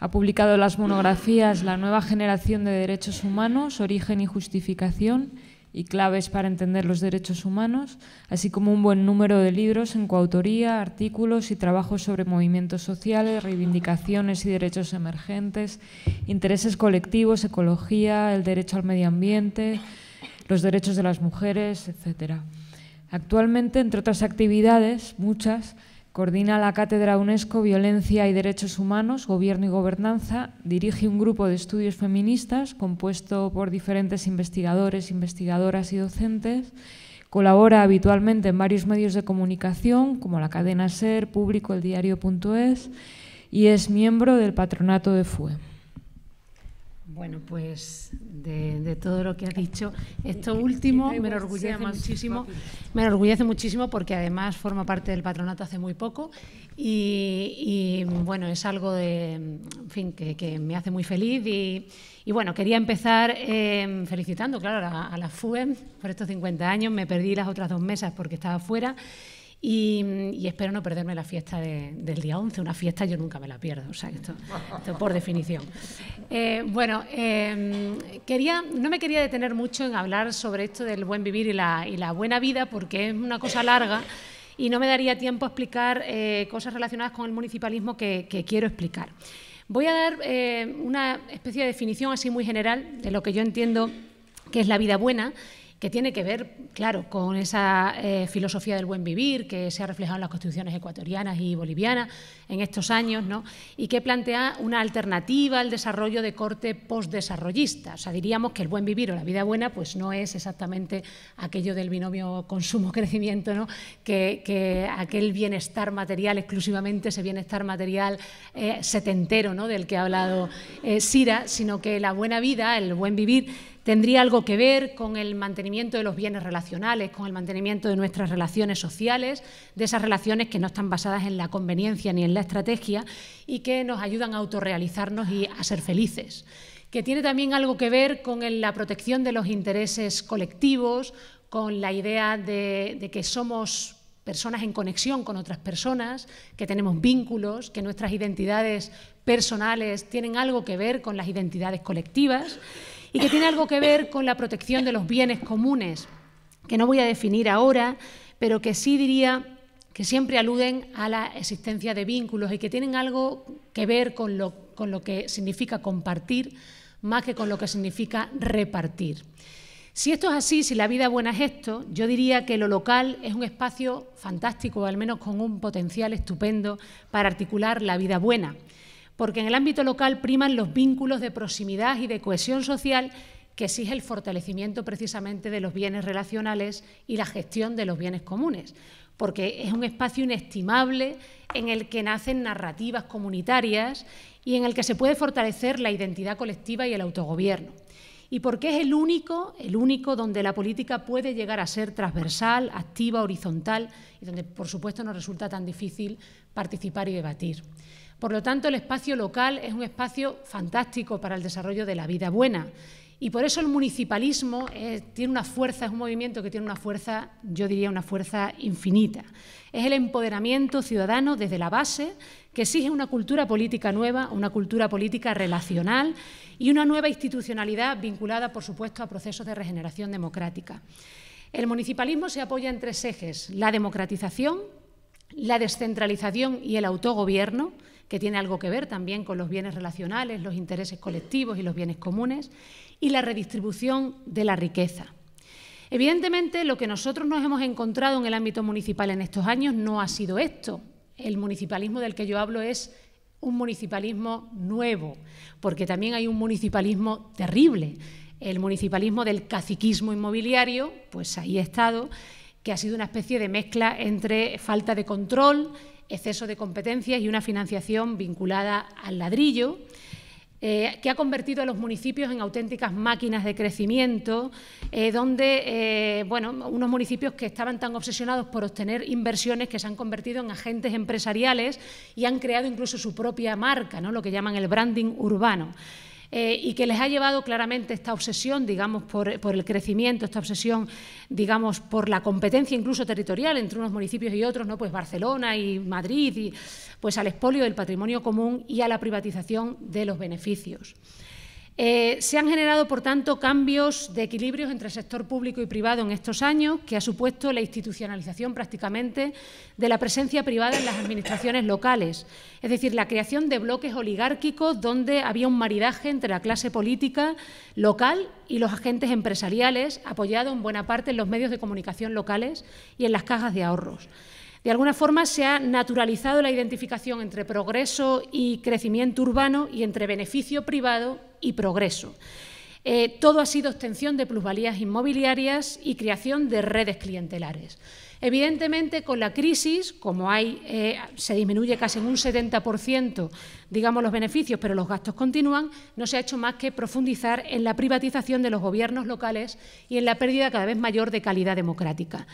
Speaker 1: Ha publicado las monografías La nueva generación de derechos humanos, origen y justificación y claves para entender los derechos humanos, así como un buen número de libros en coautoría, artículos y trabajos sobre movimientos sociales, reivindicaciones y derechos emergentes, intereses colectivos, ecología, el derecho al medio ambiente, los derechos de las mujeres, etcétera. Actualmente, entre otras actividades, muchas, coordina la Cátedra UNESCO Violencia y Derechos Humanos, Gobierno y Gobernanza, dirige un grupo de estudios feministas compuesto por diferentes investigadores, investigadoras y docentes, colabora habitualmente en varios medios de comunicación como la cadena SER, Público, el diario.es y es miembro del patronato de FUE.
Speaker 4: Bueno, pues de, todo lo que ha dicho, esto último [laughs] me enorgullece muchísimo. Me enorgullece muchísimo porque además forma parte del patronato hace muy poco y, bueno, es algo de, fin, que, me hace muy feliz y, bueno, quería empezar em, felicitando, claro, a, la FUE por estos 50 años. Me perdí las otras dos mesas porque estaba fuera. Y, espero no perderme la fiesta del día 11, una fiesta yo nunca me la pierdo, o sea, esto, por definición. Eh, bueno, em, quería, no me quería detener mucho en hablar sobre esto del buen vivir y la, buena vida, porque es una cosa larga y no me daría tiempo a explicar eh, cosas relacionadas con el municipalismo que, quiero explicar. Voy a dar eh, una especie de definición así muy general de lo que yo entiendo que es la vida buena que tiene que ver, claro, con esa eh, filosofía del buen vivir que se ha reflejado en las constituciones ecuatorianas y bolivianas en estos años, ¿no? y que plantea una alternativa al desarrollo de corte postdesarrollista. O sea, diríamos que el buen vivir o la vida buena pues no es exactamente aquello del binomio consumo-crecimiento, ¿no? que, aquel bienestar material, exclusivamente ese bienestar material eh, setentero ¿no? del que ha hablado Sira, eh, sino que la buena vida, el buen vivir, tendría algo que ver con el mantenimiento de los bienes relacionales, con el mantenimiento de nuestras relaciones sociales, de esas relaciones que no están basadas en la conveniencia ni en la estrategia y que nos ayudan a autorrealizarnos y a ser felices que tiene también algo que ver con la protección de los intereses colectivos, con la idea de, que somos personas en conexión con otras personas, que tenemos vínculos, que nuestras identidades personales tienen algo que ver con las identidades colectivas y que tiene algo que ver con la protección de los bienes comunes, que no voy a definir ahora, pero que sí diría que siempre aluden a la existencia de vínculos y que tienen algo que ver con lo, con lo que significa compartir más que con lo que significa repartir. Si esto es así, si la vida buena es esto, yo diría que lo local es un espacio fantástico, al menos con un potencial estupendo para articular la vida buena porque en el ámbito local priman los vínculos de proximidad y de cohesión social que exige el fortalecimiento precisamente de los bienes relacionales y la gestión de los bienes comunes, porque es un espacio inestimable en el que nacen narrativas comunitarias y en el que se puede fortalecer la identidad colectiva y el autogobierno. Y porque es el único, el único donde la política puede llegar a ser transversal, activa, horizontal y donde, por supuesto, no resulta tan difícil participar y debatir. Por lo tanto, el espacio local es un espacio fantástico para el desarrollo de la vida buena. Y por eso el municipalismo eh, tiene una fuerza, es un movimiento que tiene una fuerza, yo diría, una fuerza infinita. Es el empoderamiento ciudadano desde la base que exige una cultura política nueva, una cultura política relacional y una nueva institucionalidad vinculada, por supuesto, a procesos de regeneración democrática. El municipalismo se apoya en tres ejes, la democratización, la descentralización y el autogobierno, que tiene algo que ver también con los bienes relacionales, los intereses colectivos y los bienes comunes, y la redistribución de la riqueza. Evidentemente, lo que nosotros nos hemos encontrado en el ámbito municipal en estos años no ha sido esto. El municipalismo del que yo hablo es un municipalismo nuevo, porque también hay un municipalismo terrible, el municipalismo del caciquismo inmobiliario, pues ahí he estado, que ha sido una especie de mezcla entre falta de control, exceso de competencias y una financiación vinculada al ladrillo, eh, que ha convertido a los municipios en auténticas máquinas de crecimiento, eh, donde eh, bueno, unos municipios que estaban tan obsesionados por obtener inversiones que se han convertido en agentes empresariales y han creado incluso su propia marca, ¿no? lo que llaman el branding urbano. Eh, y que les ha llevado claramente esta obsesión, digamos, por, por, el crecimiento, esta obsesión, digamos, por la competencia incluso territorial entre unos municipios y otros, ¿no? Pues Barcelona y Madrid, y pues al expolio del patrimonio común y a la privatización de los beneficios. Eh, se han generado, por tanto, cambios de equilibrios entre el sector público y privado en estos años, que ha supuesto la institucionalización prácticamente de la presencia privada en las administraciones locales, es decir, la creación de bloques oligárquicos donde había un maridaje entre la clase política local y los agentes empresariales, apoyado en buena parte en los medios de comunicación locales y en las cajas de ahorros de alguna forma se ha naturalizado la identificación entre progreso y crecimiento urbano y entre beneficio privado y progreso. Eh, todo ha sido extensión de plusvalías inmobiliarias y creación de redes clientelares. Evidentemente, con la crisis, como hay, eh, se disminuye casi en un 70%, digamos, los beneficios, pero los gastos continúan, no se ha hecho más que profundizar en la privatización de los gobiernos locales y en la pérdida cada vez mayor de calidad democrática.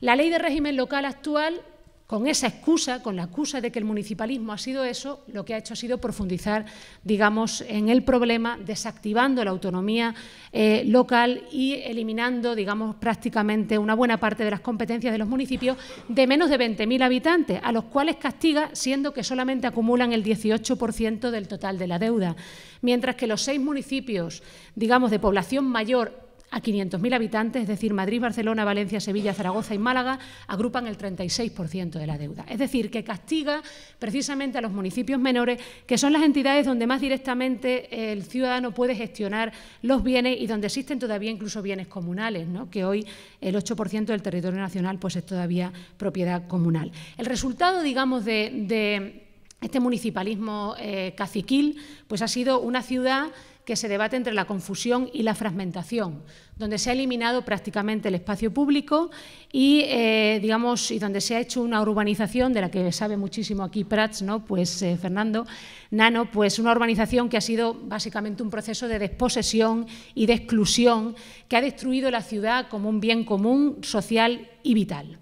Speaker 4: La ley de régimen local actual, con esa excusa, con la excusa de que el municipalismo ha sido eso, lo que ha hecho ha sido profundizar, digamos, en el problema, desactivando la autonomía eh, local y eliminando, digamos, prácticamente una buena parte de las competencias de los municipios de menos de 20.000 habitantes, a los cuales castiga, siendo que solamente acumulan el 18% del total de la deuda, mientras que los seis municipios, digamos, de población mayor a 500.000 habitantes, es decir, Madrid, Barcelona, Valencia, Sevilla, Zaragoza y Málaga, agrupan el 36% de la deuda. Es decir, que castiga precisamente a los municipios menores, que son las entidades donde más directamente el ciudadano puede gestionar los bienes y donde existen todavía incluso bienes comunales, que hoy el 8% del territorio nacional pues, es todavía propiedad comunal. El resultado, digamos, de, este municipalismo eh, caciquil pues, ha sido una ciudad que se debate entre la confusión y la fragmentación, donde se ha eliminado prácticamente el espacio público y, eh, digamos, y donde se ha hecho una urbanización, de la que sabe muchísimo aquí Prats, ¿no? pues, eh, Fernando Nano, pues una urbanización que ha sido básicamente un proceso de desposesión y de exclusión que ha destruido la ciudad como un bien común, social y vital.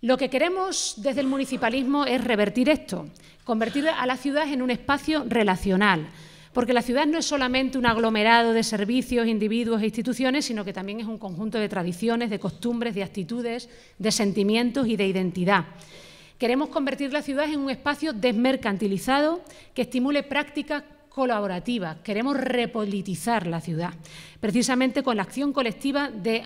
Speaker 4: Lo que queremos desde el municipalismo es revertir esto, convertir a la ciudad en un espacio relacional, porque la ciudad no es solamente un aglomerado de servicios, individuos e instituciones, sino que también es un conjunto de tradiciones, de costumbres, de actitudes, de sentimientos y de identidad. Queremos convertir la ciudad en un espacio desmercantilizado que estimule prácticas colaborativas, queremos repolitizar la ciudad, precisamente con la acción colectiva de,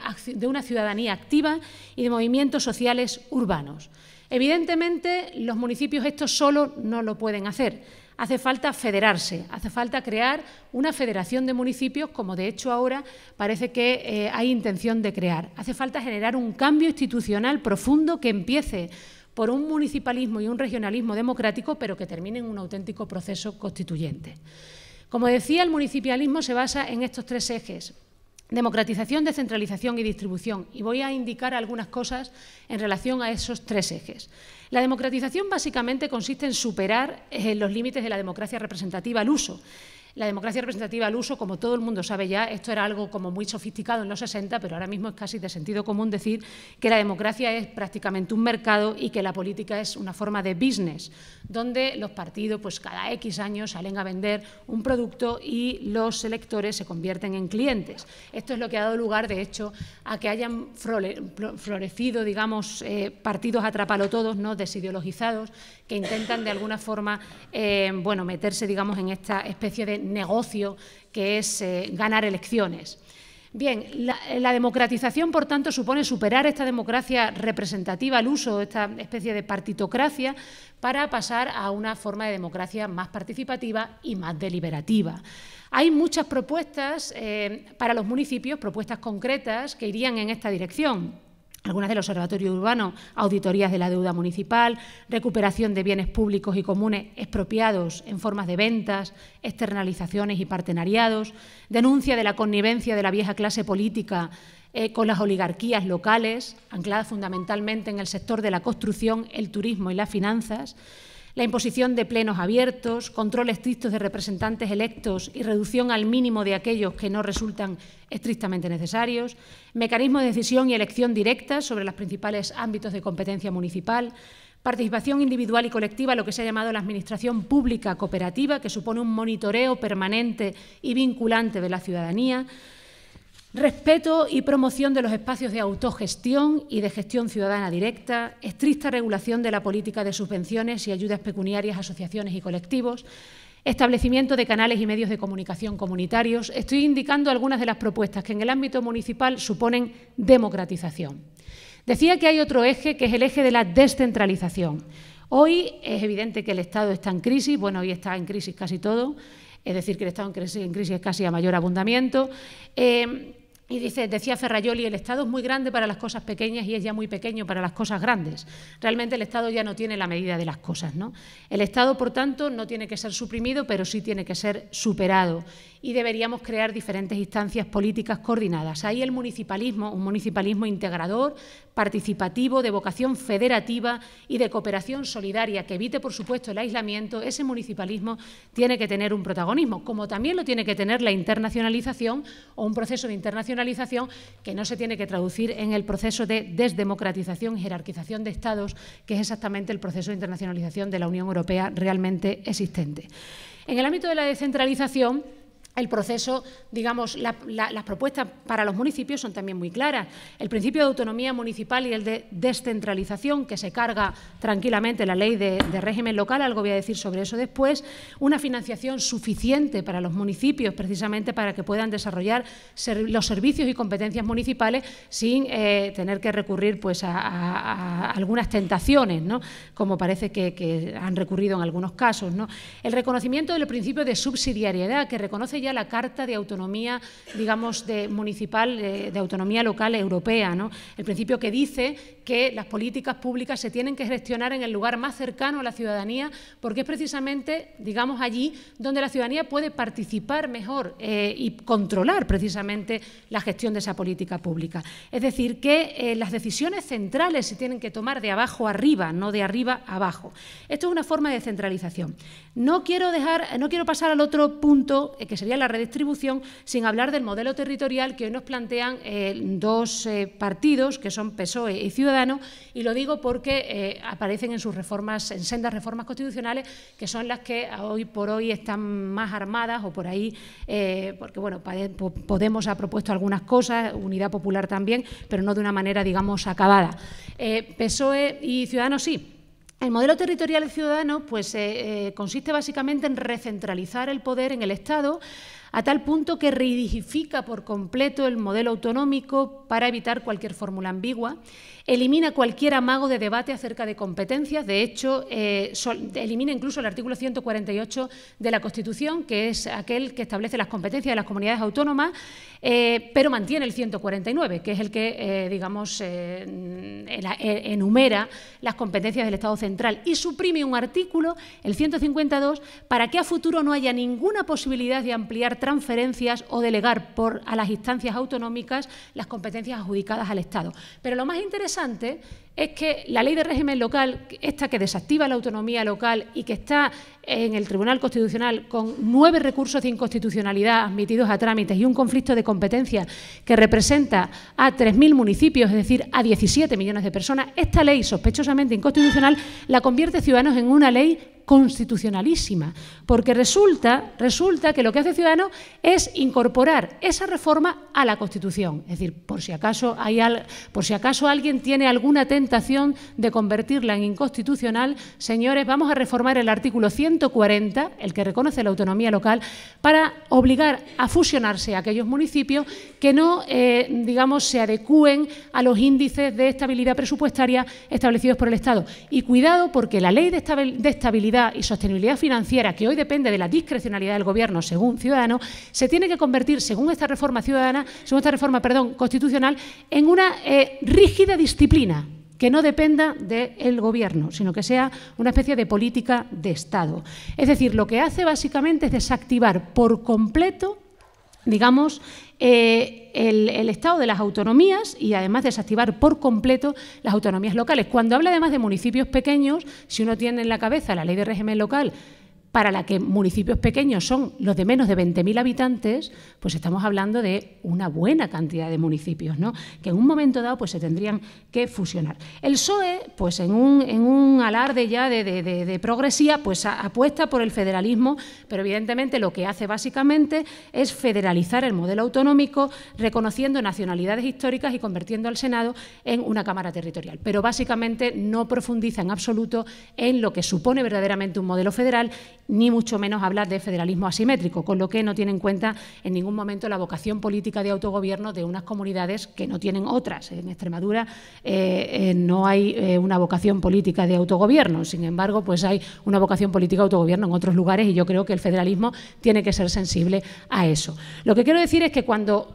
Speaker 4: una ciudadanía activa y de movimientos sociales urbanos. Evidentemente, los municipios esto solo no lo pueden hacer hace falta federarse, hace falta crear una federación de municipios, como de hecho ahora parece que eh, hay intención de crear. Hace falta generar un cambio institucional profundo que empiece por un municipalismo y un regionalismo democrático, pero que termine en un auténtico proceso constituyente. Como decía, el municipalismo se basa en estos tres ejes democratización, descentralización y distribución. Y voy a indicar algunas cosas en relación a esos tres ejes. La democratización básicamente consiste en superar eh, los límites de la democracia representativa al uso la democracia representativa al uso, como todo el mundo sabe ya, esto era algo como muy sofisticado en los 60, pero ahora mismo es casi de sentido común decir que la democracia es prácticamente un mercado y que la política es una forma de business, donde los partidos pues cada X años salen a vender un producto y los electores se convierten en clientes. Esto es lo que ha dado lugar, de hecho, a que hayan florecido, digamos, eh, partidos atrapalo ¿no? desideologizados, que intentan de alguna forma eh, bueno, meterse, digamos, en esta especie de negocio que es eh, ganar elecciones. Bien, la, democratización, por tanto, supone superar esta democracia representativa, el uso de esta especie de partitocracia, para pasar a una forma de democracia más participativa y más deliberativa. Hay muchas propuestas eh, para los municipios, propuestas concretas que irían en esta dirección algunas del Observatorio Urbano, auditorías de la deuda municipal, recuperación de bienes públicos y comunes expropiados en formas de ventas, externalizaciones y partenariados, denuncia de la connivencia de la vieja clase política eh, con las oligarquías locales, ancladas fundamentalmente en el sector de la construcción, el turismo y las finanzas, la imposición de plenos abiertos, control estricto de representantes electos y reducción al mínimo de aquellos que no resultan estrictamente necesarios, mecanismo de decisión y elección directa sobre los principales ámbitos de competencia municipal, participación individual y colectiva, lo que se ha llamado la administración pública cooperativa, que supone un monitoreo permanente y vinculante de la ciudadanía, Respeto y promoción de los espacios de autogestión y de gestión ciudadana directa, estricta regulación de la política de subvenciones y ayudas pecuniarias a asociaciones y colectivos, establecimiento de canales y medios de comunicación comunitarios. Estoy indicando algunas de las propuestas que en el ámbito municipal suponen democratización. Decía que hay otro eje, que es el eje de la descentralización. Hoy es evidente que el Estado está en crisis, bueno, hoy está en crisis casi todo, es decir, que el Estado en crisis, en crisis casi a mayor abundamiento. Eh, y dice, decía Ferrayoli, el Estado es muy grande para las cosas pequeñas y es ya muy pequeño para las cosas grandes. Realmente el Estado ya no tiene la medida de las cosas. ¿no? El Estado, por tanto, no tiene que ser suprimido, pero sí tiene que ser superado y deberíamos crear diferentes instancias políticas coordinadas. Ahí el municipalismo, un municipalismo integrador, participativo, de vocación federativa y de cooperación solidaria que evite, por supuesto, el aislamiento, ese municipalismo tiene que tener un protagonismo, como también lo tiene que tener la internacionalización o un proceso de internacionalización que no se tiene que traducir en el proceso de desdemocratización y jerarquización de Estados, que es exactamente el proceso de internacionalización de la Unión Europea realmente existente. En el ámbito de la descentralización, el proceso, digamos, las propuestas para los municipios son también muy claras. El principio de autonomía municipal y el de descentralización, que se carga tranquilamente la ley de, régimen local, algo voy a decir sobre eso después. Una financiación suficiente para los municipios, precisamente para que puedan desarrollar los servicios y competencias municipales sin eh, tener que recurrir pues, a, algunas tentaciones, ¿no? como parece que, han recurrido en algunos casos. El reconocimiento del principio de subsidiariedad, que reconoce la Carta de Autonomía, digamos, de municipal, eh, de, autonomía local europea, ¿no? el principio que dice que las políticas públicas se tienen que gestionar en el lugar más cercano a la ciudadanía, porque es precisamente, digamos, allí donde la ciudadanía puede participar mejor eh, y controlar precisamente la gestión de esa política pública. Es decir, que eh, las decisiones centrales se tienen que tomar de abajo arriba, no de arriba abajo. Esto es una forma de descentralización. No quiero dejar, no quiero pasar al otro punto, que sería la redistribución, sin hablar del modelo territorial que hoy nos plantean eh, dos eh, partidos, que son PSOE y Ciudadanos, y lo digo porque eh, aparecen en sus reformas, en sendas reformas constitucionales, que son las que hoy por hoy están más armadas o por ahí, porque bueno, Podemos ha propuesto algunas cosas, Unidad Popular también, pero no de una manera, digamos, acabada. PSOE y Ciudadanos sí el modelo territorial ciudadano pues, eh, eh, consiste básicamente en recentralizar el poder en el Estado a tal punto que rigidifica por completo el modelo autonómico para evitar cualquier fórmula ambigua, elimina cualquier amago de debate acerca de competencias, de hecho, eh, elimina incluso el artículo 148 de la Constitución, que es aquel que establece las competencias de las comunidades autónomas, eh, pero mantiene el 149, que es el que, eh, digamos, e, enumera las competencias del Estado central y suprime un artículo, el 152, para que a futuro no haya ninguna posibilidad de ampliar transferencias o delegar por, a las instancias autonómicas las competencias adjudicadas al Estado. Pero lo más interesante es que la ley de régimen local, esta que desactiva la autonomía local y que está en el Tribunal Constitucional con nueve recursos de inconstitucionalidad admitidos a trámites y un conflicto de competencia que representa a 3.000 municipios, es decir, a 17 millones de personas, esta ley sospechosamente inconstitucional la convierte Ciudadanos en una ley constitucionalísima, porque resulta, resulta que lo que hace Ciudadanos es incorporar esa reforma a la Constitución, es decir, por si acaso hay por si acaso alguien tiene alguna tendencia de convertirla en inconstitucional, señores, vamos a reformar el artículo 140, el que reconoce la autonomía local, para obligar a fusionarse a aquellos municipios que no, eh, digamos, se adecúen a los índices de estabilidad presupuestaria establecidos por el Estado. Y cuidado, porque la ley de estabilidad y sostenibilidad financiera, que hoy depende de la discrecionalidad del Gobierno según Ciudadanos, se tiene que convertir, según esta reforma ciudadana, según esta reforma, perdón, constitucional, en una eh, rígida disciplina que no dependa del Gobierno, sino que sea una especie de política de Estado. Es decir, lo que hace básicamente es desactivar por completo digamos, eh, el, el, estado de las autonomías y además desactivar por completo las autonomías locales. Cuando habla además de municipios pequeños, si uno tiene en la cabeza la ley de régimen local para la que municipios pequeños son los de menos de 20.000 habitantes, pues estamos hablando de una buena cantidad de municipios, ¿no? que en un momento dado pues, se tendrían que fusionar. El PSOE, pues en un, alarde ya de, progresía, pues apuesta por el federalismo, pero evidentemente lo que hace básicamente es federalizar el modelo autonómico, reconociendo nacionalidades históricas y convirtiendo al Senado en una Cámara territorial. Pero básicamente no profundiza en absoluto en lo que supone verdaderamente un modelo federal ni mucho menos hablar de federalismo asimétrico, con lo que no tiene en cuenta en ningún momento la vocación política de autogobierno de unas comunidades que no tienen otras. En Extremadura eh, eh, no hay eh, una vocación política de autogobierno, sin embargo, pues hay una vocación política de autogobierno en otros lugares y yo creo que el federalismo tiene que ser sensible a eso. Lo que quiero decir es que cuando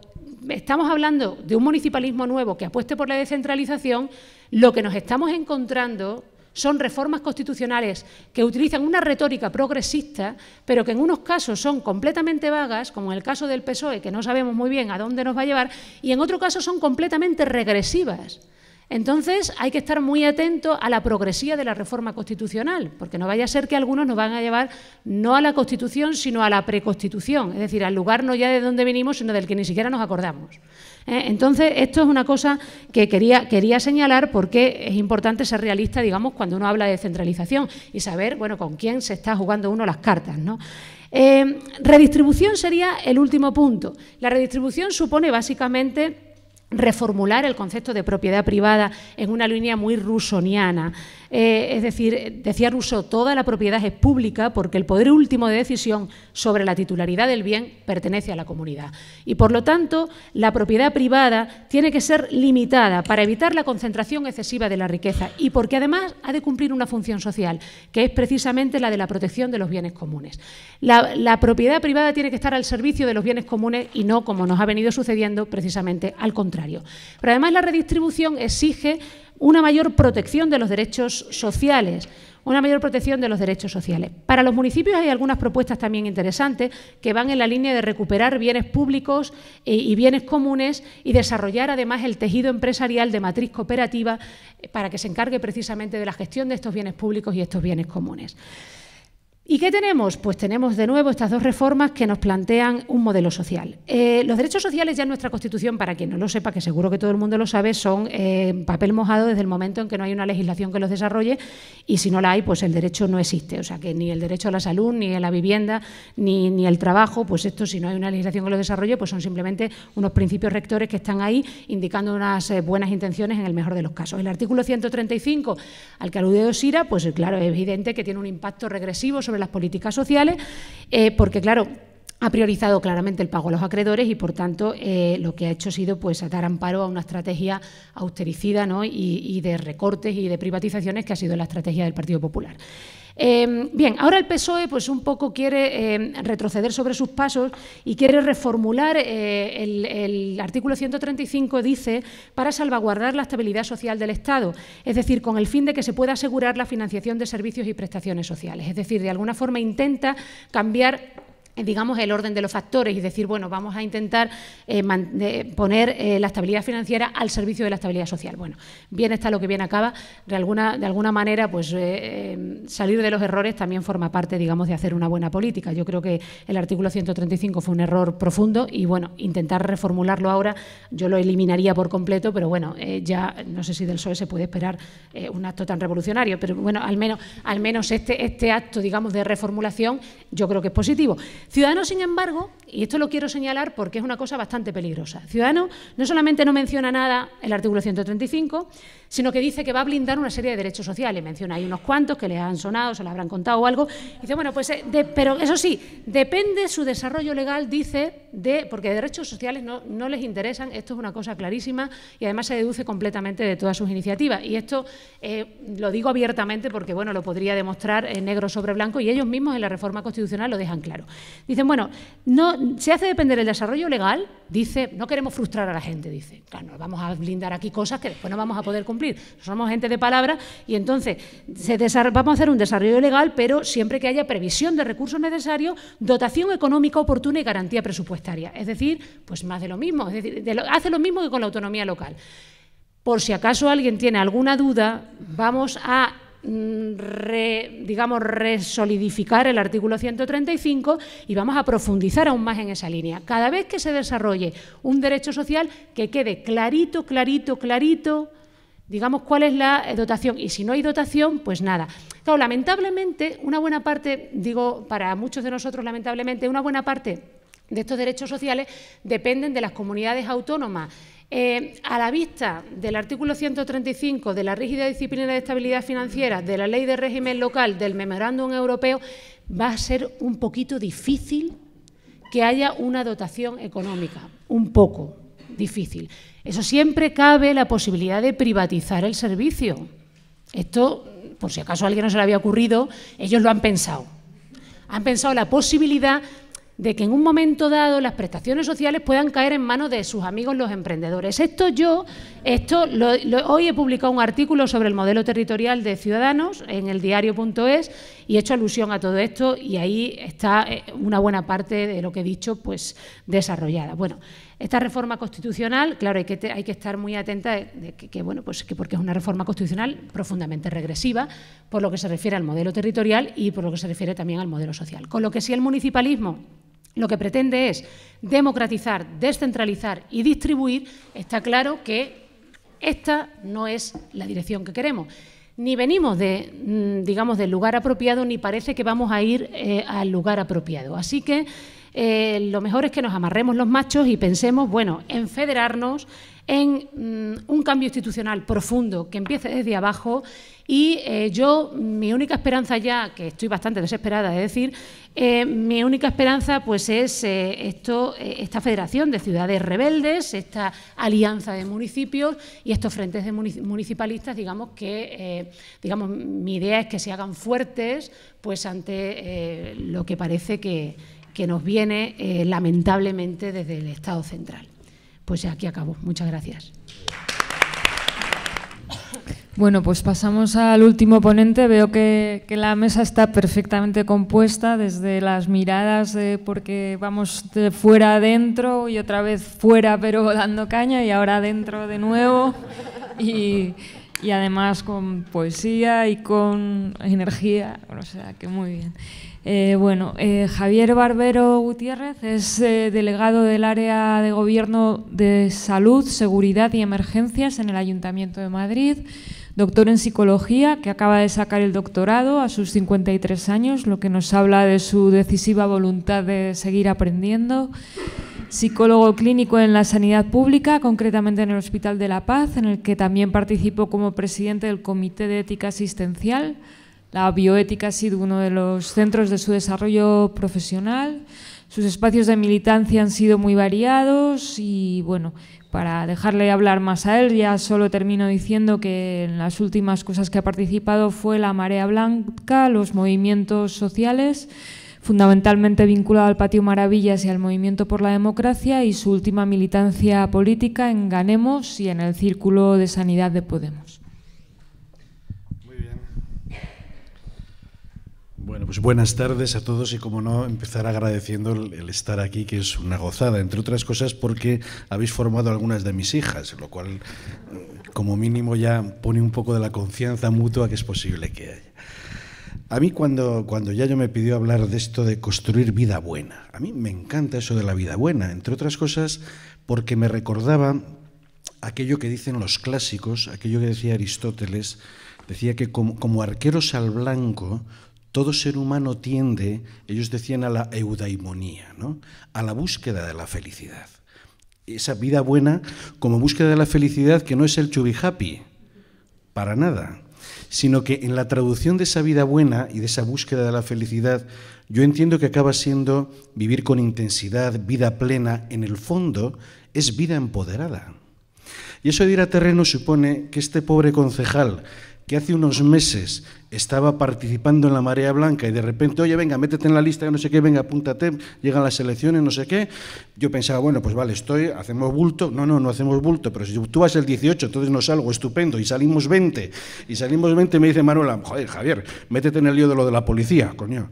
Speaker 4: estamos hablando de un municipalismo nuevo que apueste por la descentralización, lo que nos estamos encontrando son reformas constitucionales que utilizan una retórica progresista, pero que en unos casos son completamente vagas, como en el caso del PSOE, que no sabemos muy bien a dónde nos va a llevar, y en otro caso son completamente regresivas. Entonces, hay que estar muy atento a la progresía de la reforma constitucional, porque no vaya a ser que algunos nos van a llevar no a la Constitución, sino a la preconstitución, es decir, al lugar no ya de donde venimos, sino del que ni siquiera nos acordamos. ¿eh? Entonces, esto es una cosa que quería, quería señalar porque es importante ser realista, digamos, cuando uno habla de centralización y saber, bueno, con quién se está jugando uno las cartas, eh, redistribución sería el último punto. La redistribución supone básicamente reformular el concepto de propiedad privada en una línea muy rusoniana. Eh, es decir, decía Rousseau, toda la propiedad es pública porque el poder último de decisión sobre la titularidad del bien pertenece a la comunidad. Y por lo tanto, la propiedad privada tiene que ser limitada para evitar la concentración excesiva de la riqueza y porque además ha de cumplir una función social, que es precisamente la de la protección de los bienes comunes. La, la propiedad privada tiene que estar al servicio de los bienes comunes y no, como nos ha venido sucediendo, precisamente al contrario. Pero además la redistribución exige una mayor protección de los derechos sociales, una mayor protección de los derechos sociales. Para los municipios hay algunas propuestas también interesantes que van en la línea de recuperar bienes públicos eh, y bienes comunes y desarrollar además el tejido empresarial de matriz cooperativa eh, para que se encargue precisamente de la gestión de estos bienes públicos y estos bienes comunes. ¿Y qué tenemos? Pues tenemos de nuevo estas dos reformas que nos plantean un modelo social. Eh, los derechos sociales ya en nuestra Constitución, para quien no lo sepa, que seguro que todo el mundo lo sabe, son eh, papel mojado desde el momento en que no hay una legislación que los desarrolle y si no la hay, pues el derecho no existe. O sea que ni el derecho a la salud, ni a la vivienda, ni, ni el trabajo, pues esto si no hay una legislación que los desarrolle, pues son simplemente unos principios rectores que están ahí indicando unas eh, buenas intenciones en el mejor de los casos. El artículo 135 al que alude Osira, pues claro, es evidente que tiene un impacto regresivo sobre las políticas sociales, eh, porque claro, ha priorizado claramente el pago a los acreedores y, por tanto, eh, lo que ha hecho ha sido pues, dar amparo a una estrategia austericida y de recortes y de privatizaciones que ha sido la estrategia del Partido Popular. Em, bien, ahora el PSOE pues un poco quiere em, retroceder sobre sus pasos y quiere reformular eh, el, artículo 135, dice, para salvaguardar la estabilidad social del Estado, es decir, con el fin de que se pueda asegurar la financiación de servicios y prestaciones sociales. Es decir, de alguna forma intenta cambiar eh, digamos, el orden de los factores y decir, bueno, vamos a intentar eh, eh, poner la estabilidad financiera al servicio de la estabilidad social. Bueno, bien está lo que bien acaba. De alguna, de alguna manera, pues salir de los errores también forma parte, digamos, de hacer una buena política. Yo creo que el artículo 135 fue un error profundo y, bueno, intentar reformularlo ahora yo lo eliminaría por completo, pero bueno, ya no sé si del PSOE se puede esperar un acto tan revolucionario, pero bueno, al menos, al menos este, este acto, digamos, de reformulación yo creo que es positivo. Ciudadanos, sin embargo, y esto lo quiero señalar porque es una cosa bastante peligrosa, Ciudadanos no solamente no menciona nada el artículo 135, sino que dice que va a blindar una serie de derechos sociales. Menciona ahí unos cuantos que les han sonado, se le habrán contado o algo. Dice, bueno, pues, eh, pero eso sí, depende su desarrollo legal, dice, de, porque derechos sociales no, les interesan, esto es una cosa clarísima y además se deduce completamente de todas sus iniciativas. Y esto eh, lo digo abiertamente porque, bueno, lo podría demostrar en negro sobre blanco y ellos mismos en la reforma constitucional lo dejan claro. Dicen, bueno, no, se hace depender el desarrollo legal, dice, no queremos frustrar a la gente, dice, claro, vamos a blindar aquí cosas que después no vamos a poder cumplir somos gente de palabra y entonces vamos a hacer un desarrollo legal, pero siempre que haya previsión de recursos necesarios, dotación económica oportuna y garantía presupuestaria. Es decir, pues más de lo mismo, es decir, hace lo mismo que con la autonomía local. Por si acaso alguien tiene alguna duda, vamos a mm, digamos, resolidificar el artículo 135 y vamos a profundizar aún más en esa línea. Cada vez que se desarrolle un derecho social, que quede clarito, clarito, clarito digamos cuál es la eh, dotación y si no hay dotación, pues nada. Claro, lamentablemente, una buena parte, digo para muchos de nosotros lamentablemente, una buena parte de estos derechos sociales dependen de las comunidades autónomas. Eh, a la vista del artículo 135 de la rígida disciplina de estabilidad financiera, de la ley de régimen local, del memorándum europeo, va a ser un poquito difícil que haya una dotación económica, un poco, difícil. Eso siempre cabe la posibilidad de privatizar el servicio. Esto, por si acaso a alguien no se le había ocurrido, ellos lo han pensado. Han pensado la posibilidad de que en un momento dado las prestaciones sociales puedan caer en manos de sus amigos los emprendedores. Esto yo, esto hoy he publicado un artículo sobre el modelo territorial de Ciudadanos en el diario.es y he hecho alusión a todo esto y ahí está eh, una buena parte de lo que he dicho pues desarrollada. Bueno, esta reforma constitucional, claro, hay que, hay que estar muy atenta que, bueno, pues porque es una reforma constitucional profundamente regresiva por lo que se refiere al modelo territorial y por lo que se refiere también al modelo social. Con lo que si el municipalismo lo que pretende es democratizar, descentralizar y distribuir, está claro que esta no es la dirección que queremos ni venimos de, mm, digamos, del lugar apropiado, ni parece que vamos a ir eh, al lugar apropiado. Así que eh, lo mejor es que nos amarremos los machos y pensemos, bueno, en federarnos, en mm, un cambio institucional profundo que empiece desde abajo. Y eh, yo, mi única esperanza ya, que estoy bastante desesperada es decir, eh, mi única esperanza pues es esto, esta federación de ciudades rebeldes, esta alianza de municipios y estos frentes de municipalistas, digamos que, digamos, mi idea es que se hagan fuertes pues ante lo que parece que, que nos viene eh, lamentablemente desde el Estado central. Pues aquí acabo. Muchas gracias.
Speaker 1: Bueno, pues pasamos al último ponente. Veo que, la mesa está perfectamente compuesta desde las miradas, de, eh, porque vamos de fuera adentro y otra vez fuera pero [laughs] dando caña y ahora adentro de nuevo. Y, además con poesía y con energía. o sea, que muy bien. Eh, bueno, eh, Javier Barbero Gutiérrez es eh, delegado del área de gobierno de salud, seguridad y emergencias en el Ayuntamiento de Madrid, doctor en psicología, que acaba de sacar el doctorado a sus 53 años, lo que nos habla de su decisiva voluntad de seguir aprendiendo. Psicólogo clínico en la sanidad pública, concretamente en el Hospital de la Paz, en el que también participó como presidente del Comité de Ética Asistencial la bioética ha sido uno de los centros de su desarrollo profesional. Sus espacios de militancia han sido muy variados y, bueno, para dejarle hablar más a él, ya solo termino diciendo que en las últimas cosas que ha participado fue la Marea Blanca, los movimientos sociales, fundamentalmente vinculado al Patio Maravillas y al Movimiento por la Democracia, y su última militancia política en Ganemos y en el Círculo de Sanidad de Podemos.
Speaker 5: Bueno, pues buenas tardes a todos y como no, empezar agradeciendo el, estar aquí, que es una gozada, entre otras cosas porque habéis formado algunas de mis hijas, lo cual mm, como mínimo ya pone un poco de la confianza mutua que es posible que haya. A mí cuando, cuando yo me pidió hablar de esto de construir vida buena, a mí me encanta eso de la vida buena, entre otras cosas porque me recordaba aquello que dicen los clásicos, aquello que decía Aristóteles, decía que como arqueros al blanco todo ser humano tiende, ellos decían, a la eudaimonía, ¿no? a la búsqueda de la felicidad. Esa vida buena como búsqueda de la felicidad que no es el to happy, para nada, sino que en la traducción de esa vida buena y de esa búsqueda de la felicidad, yo entiendo que acaba siendo vivir con intensidad, vida plena, en el fondo es vida empoderada. Y eso de ir a terreno supone que este pobre concejal que hace unos meses estaba participando en la marea blanca y de repente, oye, venga, métete en la lista, no sé qué, venga, apúntate, llegan las elecciones, no sé qué. Yo pensaba, bueno, pues vale, estoy, hacemos bulto. No, no, no hacemos bulto, pero si tú vas el 18, entonces no salgo, estupendo, y salimos 20. Y salimos 20 me dice Manuela, joder, Javier, métete en el lío de lo de la policía, coño.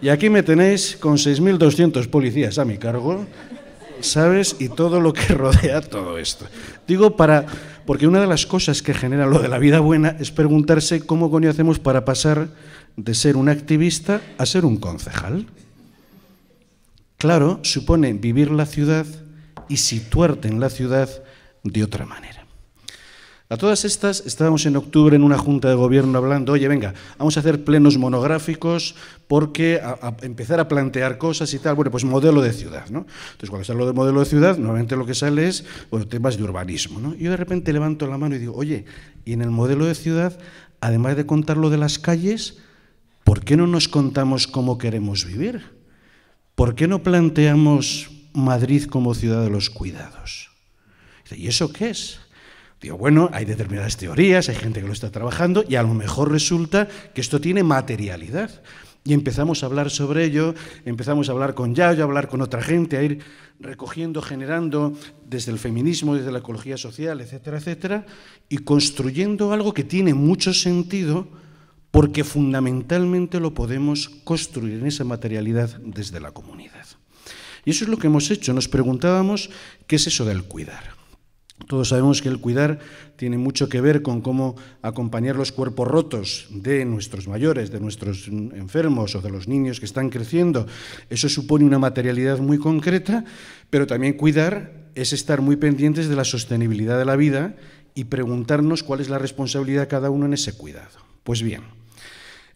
Speaker 5: Y aquí me tenéis con 6.200 policías a mi cargo, ¿sabes? Y todo lo que [laughs] rodea todo esto. Digo, para porque una de las cosas que genera lo de la vida buena es preguntarse cómo coño hacemos para pasar de ser un activista a ser un concejal. Claro, supone vivir la ciudad y situarte en la ciudad de otra manera. A todas estas estábamos en octubre en una junta de gobierno hablando, oye, venga, vamos a hacer plenos monográficos porque a, empezar a plantear cosas y tal, bueno, pues modelo de ciudad, ¿no? Entonces, cuando se habla de modelo de ciudad, normalmente lo que sale es, bueno, temas de urbanismo, ¿no? Y yo de repente levanto la mano y digo, oye, y en el modelo de ciudad, además de contar lo de las calles, ¿por qué no nos contamos cómo queremos vivir? ¿Por qué no planteamos Madrid como ciudad de los cuidados? ¿Y eso qué es? Digo, bueno, hay determinadas teorías, hay gente que lo está trabajando y a lo mejor resulta que esto tiene materialidad. Y empezamos a hablar sobre ello, empezamos a hablar con Yayo, a hablar con otra gente, a ir recogiendo, generando desde el feminismo, desde la ecología social, etcétera, etcétera, y construyendo algo que tiene mucho sentido porque fundamentalmente lo podemos construir en esa materialidad desde la comunidad. Y eso es lo que hemos hecho. Nos preguntábamos qué es eso del cuidar. Todos sabemos que el cuidar tiene mucho que ver con cómo acompañar los cuerpos rotos de nuestros mayores, de nuestros enfermos o de los niños que están creciendo. Eso supone una materialidad muy concreta, pero también cuidar es estar muy pendientes de la sostenibilidad de la vida y preguntarnos cuál es la responsabilidad de cada uno en ese cuidado. Pues bien,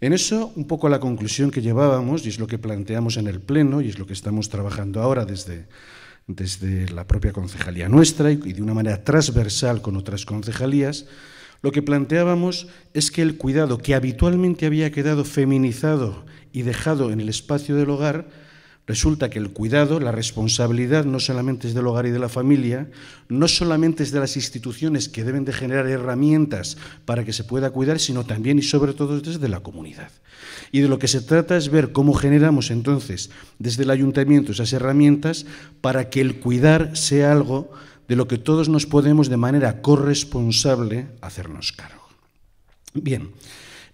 Speaker 5: en eso un poco la conclusión que llevábamos, y es lo que planteamos en el Pleno, y es lo que estamos trabajando ahora desde desde la propia concejalía nuestra y de una manera transversal con otras concejalías, lo que planteábamos es que el cuidado que habitualmente había quedado feminizado y dejado en el espacio del hogar, Resulta que el cuidado, la responsabilidad no solamente es del hogar y de la familia, no solamente es de las instituciones que deben de generar herramientas para que se pueda cuidar, sino también y sobre todo desde la comunidad. Y de lo que se trata es ver cómo generamos entonces desde el ayuntamiento esas herramientas para que el cuidar sea algo de lo que todos nos podemos de manera corresponsable hacernos cargo. Bien.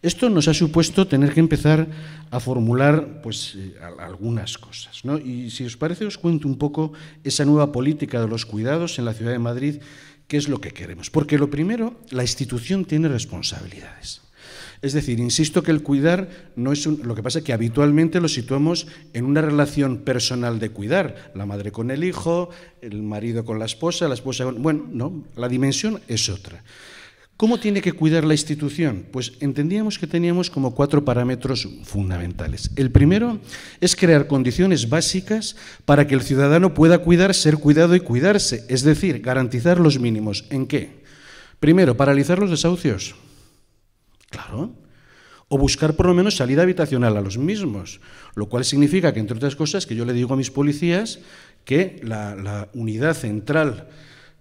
Speaker 5: Esto nos ha supuesto tener que empezar a formular pues, eh, algunas cosas. Y si os parece, os cuento un poco esa nueva política de los cuidados en la ciudad de Madrid, qué es lo que queremos. Porque lo primero, la institución tiene responsabilidades. Es decir, insisto que el cuidar no es lo que pasa es que habitualmente lo situamos en una relación personal de cuidar, la madre con el hijo, el marido con la esposa, la esposa con bueno, no, la dimensión es otra. ¿Cómo tiene que cuidar la institución? Pues entendíamos que teníamos como cuatro parámetros fundamentales. El primero es crear condiciones básicas para que el ciudadano pueda cuidar, ser cuidado y cuidarse, es decir, garantizar los mínimos. ¿En qué? Primero, paralizar los desahucios. Claro. O buscar por lo menos salida habitacional a los mismos, lo cual significa que, entre otras cosas, que yo le digo a mis policías que la, unidad central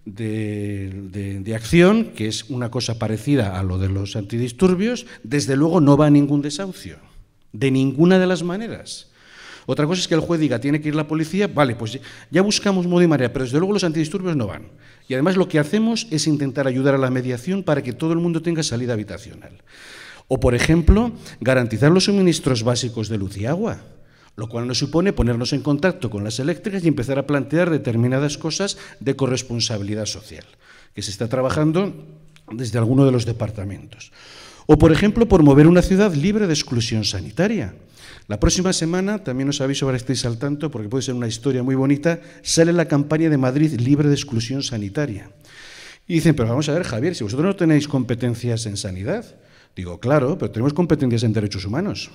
Speaker 5: de, acción, que es una cosa parecida a lo de los antidisturbios, desde luego no va a ningún desahucio, de ninguna de las maneras. Otra cosa es que el juez diga, tiene que ir la policía, vale, pues ya buscamos modo y manera, pero desde luego los antidisturbios no van. Y además lo que hacemos es intentar ayudar a la mediación para que todo el mundo tenga salida habitacional. O, por ejemplo, garantizar los suministros básicos de luz y agua lo cual nos supone ponernos en contacto con las eléctricas y empezar a plantear determinadas cosas de corresponsabilidad social, que se está trabajando desde alguno de los departamentos. O, por ejemplo, por mover una ciudad libre de exclusión sanitaria. La próxima semana, también os aviso para que estéis al tanto, porque puede ser una historia muy bonita, sale la campaña de Madrid libre de exclusión sanitaria. Y dicen, pero vamos a ver, Javier, si vosotros no tenéis competencias en sanidad. Digo, claro, pero tenemos competencias en derechos humanos.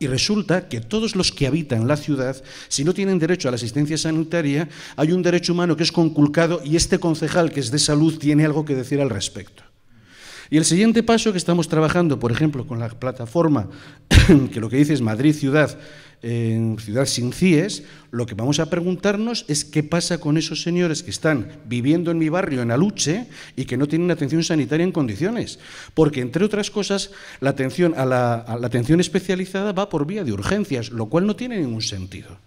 Speaker 5: Y resulta que todos los que habitan la ciudad, si no tienen derecho a la asistencia sanitaria, hay un derecho humano que es conculcado y este concejal que es de salud tiene algo que decir al respecto. Y el siguiente paso que estamos trabajando, por ejemplo, con la plataforma, [coughs] que lo que dice es Madrid Ciudad, en Ciudad sin CIES, lo que vamos a preguntarnos es qué pasa con esos señores que están viviendo en mi barrio, en Aluche, y que no tienen atención sanitaria en condiciones. Porque, entre otras cosas, la atención, la atención especializada va por vía de urgencias, lo cual no tiene ningún sentido.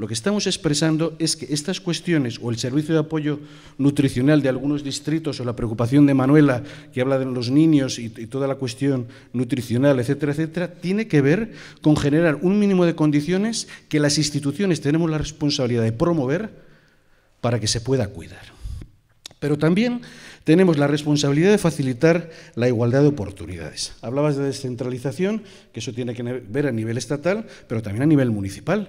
Speaker 5: Lo que estamos expresando es que estas cuestiones o el servicio de apoyo nutricional de algunos distritos o la preocupación de Manuela que habla de los niños y, toda la cuestión nutricional, etcétera, etcétera, tiene que ver con generar un mínimo de condiciones que las instituciones tenemos la responsabilidad de promover para que se pueda cuidar. Pero también tenemos la responsabilidad de facilitar la igualdad de oportunidades. Hablabas de descentralización, que eso tiene que ver a nivel estatal, pero también a nivel municipal.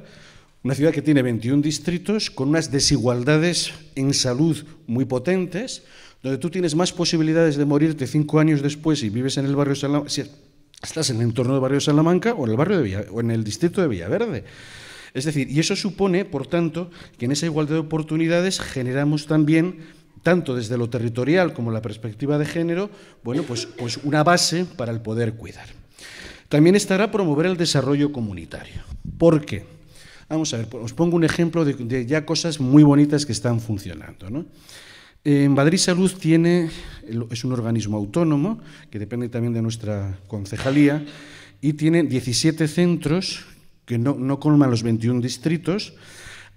Speaker 5: Una ciudad que tiene 21 distritos con unas desigualdades en salud muy potentes, donde tú tienes más posibilidades de morirte cinco años después si vives en el barrio si estás en el entorno del barrio de Salamanca o en el, barrio de Villa, o en el distrito de Villaverde. Es decir, y eso supone, por tanto, que en esa igualdad de oportunidades generamos también, tanto desde lo territorial como la perspectiva de género, bueno, pues, pues una base para el poder cuidar. También estará promover el desarrollo comunitario. ¿Por qué? Vamos a ver, os pongo un ejemplo de, ya cosas muy bonitas que están funcionando. En Madrid Salud tiene, es un organismo autónomo que depende también de nuestra concejalía y tiene 17 centros que no, no colman los 21 distritos.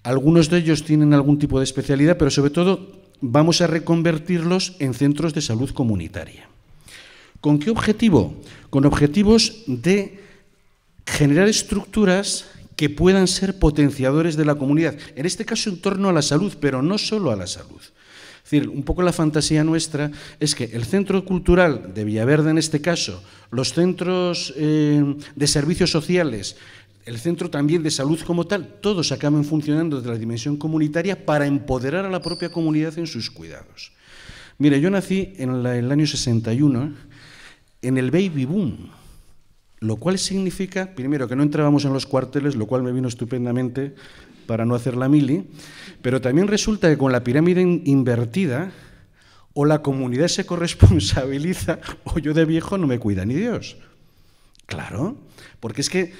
Speaker 5: Algunos de ellos tienen algún tipo de especialidad, pero sobre todo vamos a reconvertirlos en centros de salud comunitaria. ¿Con qué objetivo? Con objetivos de generar estructuras que puedan ser potenciadores de la comunidad, en este caso en torno a la salud, pero no solo a la salud. Es decir, un poco la fantasía nuestra es que el centro cultural de Villaverde, en este caso, los centros eh, de servicios sociales, el centro también de salud como tal, todos acaben funcionando desde la dimensión comunitaria para empoderar a la propia comunidad en sus cuidados. Mire, yo nací en el año 61, en el baby boom lo cual significa, primero, que no entrábamos en los cuarteles, lo cual me vino estupendamente para no hacer la mili, pero también resulta que con la pirámide invertida, o la comunidad se corresponsabiliza, [laughs] o yo de viejo no me cuida ni Dios. Claro, porque es que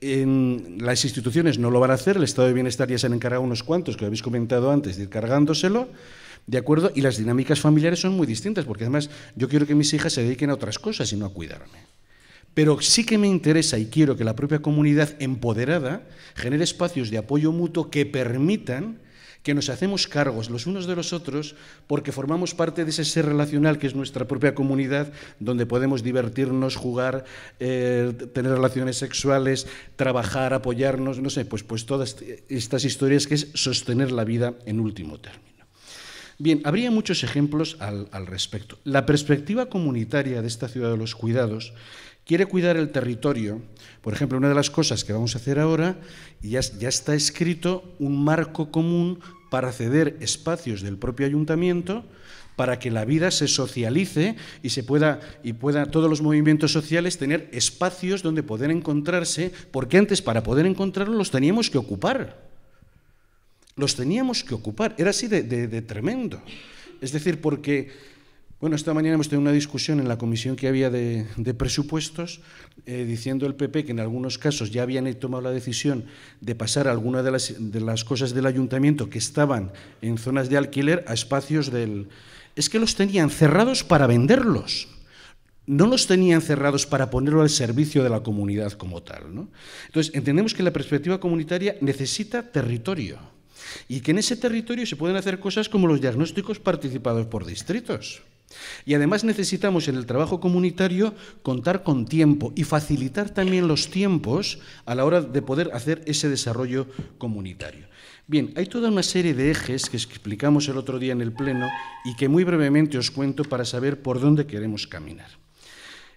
Speaker 5: eh, las instituciones no lo van a hacer, el estado de bienestar ya se han encargado unos cuantos, que habéis comentado antes, de ir cargándoselo, ¿de acuerdo? Y las dinámicas familiares son muy distintas, porque además yo quiero que mis hijas se dediquen a otras cosas y no a cuidarme. Pero sí que me interesa y quiero que la propia comunidad empoderada genere espacios de apoyo mutuo que permitan que nos hacemos cargos los unos de los otros porque formamos parte de ese ser relacional que es nuestra propia comunidad, donde podemos divertirnos, jugar, eh, tener relaciones sexuales, trabajar, apoyarnos, no sé, pues, pues todas estas historias que es sostener la vida en último término. Bien, habría muchos ejemplos al respecto. La perspectiva comunitaria de esta ciudad de los cuidados quiere cuidar el territorio, por ejemplo, una de las cosas que vamos a hacer ahora, ya, está escrito un marco común para ceder espacios del propio ayuntamiento para que la vida se socialice y se pueda y pueda todos los movimientos sociales tener espacios donde poder encontrarse, porque antes para poder encontrarlos los teníamos que ocupar. Los teníamos que ocupar, era así de, de tremendo. Es decir, porque bueno, esta mañana hemos tenido una discusión en la comisión que había de, presupuestos, eh, diciendo el PP que en algunos casos ya habían tomado la decisión de pasar algunas de las, cosas del ayuntamiento que estaban en zonas de alquiler a espacios del... Es que los tenían cerrados para venderlos no los tenían cerrados para ponerlo al servicio de la comunidad como tal. ¿no? Entonces, entendemos que la perspectiva comunitaria necesita territorio y que en ese territorio se pueden hacer cosas como los diagnósticos participados por distritos. Y además necesitamos en el trabajo comunitario contar con tiempo y facilitar también los tiempos a la hora de poder hacer ese desarrollo comunitario. Bien, hay toda una serie de ejes que explicamos el otro día en el Pleno y que muy brevemente os cuento para saber por dónde queremos caminar.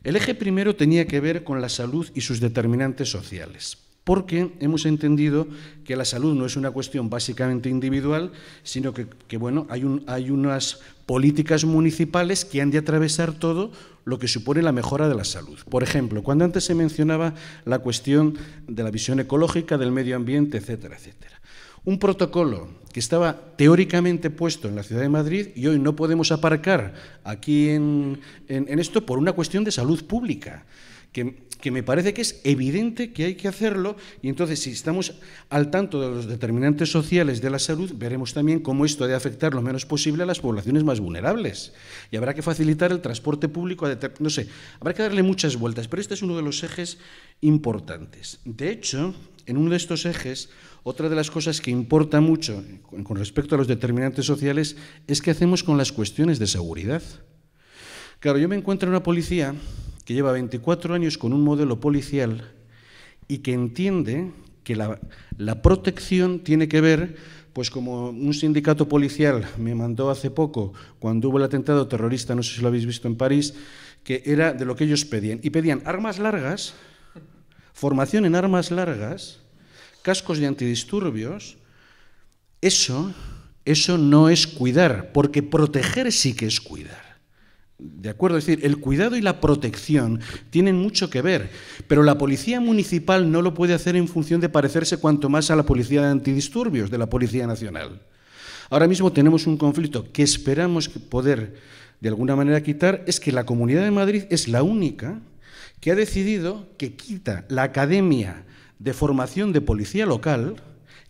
Speaker 5: El eje primero tenía que ver con la salud y sus determinantes sociales porque hemos entendido que la salud no es una cuestión básicamente individual, sino que, bueno, hay, un, hay unas políticas municipales que han de atravesar todo lo que supone la mejora de la salud. Por ejemplo, cuando antes se mencionaba la cuestión de la visión ecológica, del medio ambiente, etcétera, etcétera. Un protocolo que estaba teóricamente puesto en la ciudad de Madrid y hoy no podemos aparcar aquí en, esto por una cuestión de salud pública que me parece que es evidente que hay que hacerlo y entonces si estamos al tanto de los determinantes sociales de la salud, veremos también cómo esto ha de afectar lo menos posible a las poblaciones más vulnerables. Y habrá que facilitar el transporte público, no sé, habrá que darle muchas vueltas, pero este es uno de los ejes importantes. De hecho, en uno de estos ejes, otra de las cosas que importa mucho con respecto a los determinantes sociales es qué hacemos con las cuestiones de seguridad. Claro, yo me encuentro en una policía que lleva 24 años con un modelo policial y que entiende que la, protección tiene que ver pues como un sindicato policial me mandó hace poco, cuando hubo el atentado terrorista, no sé si lo habéis visto en París, que era de lo que ellos pedían. Y pedían armas largas, formación en armas largas, cascos de antidisturbios. Eso, eso no es cuidar, porque proteger sí que es cuidar. ¿De acuerdo? Es decir, el cuidado y la protección tienen mucho que ver, pero la policía municipal no lo puede hacer en función de parecerse cuanto más a la policía de antidisturbios de la Policía Nacional. Ahora mismo tenemos un conflicto que esperamos poder de alguna manera quitar, es que la Comunidad de Madrid es la única que ha decidido que quita la Academia de Formación de Policía Local,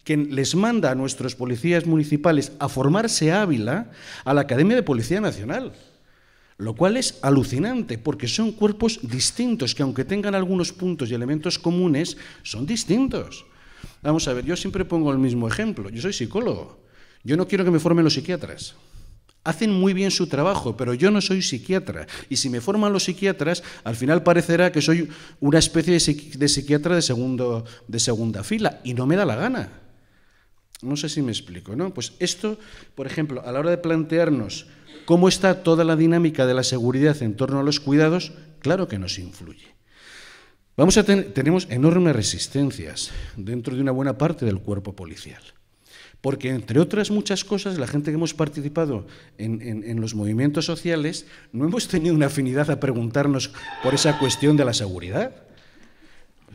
Speaker 5: que les manda a nuestros policías municipales a formarse Ávila a la Academia de Policía Nacional lo cual es alucinante porque son cuerpos distintos que aunque tengan algunos puntos y elementos comunes, son distintos. Vamos a ver, yo siempre pongo el mismo ejemplo, yo soy psicólogo, yo no quiero que me formen los psiquiatras. Hacen muy bien su trabajo, pero yo no soy psiquiatra. Y si me forman los psiquiatras, al final parecerá que soy una especie de, psiquiatra de, segundo, de segunda fila. Y no me da la gana. No sé si me explico, ¿no? Pues esto, por ejemplo, a la hora de plantearnos cómo está toda la dinámica de la seguridad en torno a los cuidados, claro que nos influye. Vamos a tenemos enormes resistencias dentro de una buena parte del cuerpo policial. Porque, entre otras muchas cosas, la gente que hemos participado en, en, los movimientos sociales no hemos tenido una afinidad a preguntarnos por esa cuestión de la seguridad.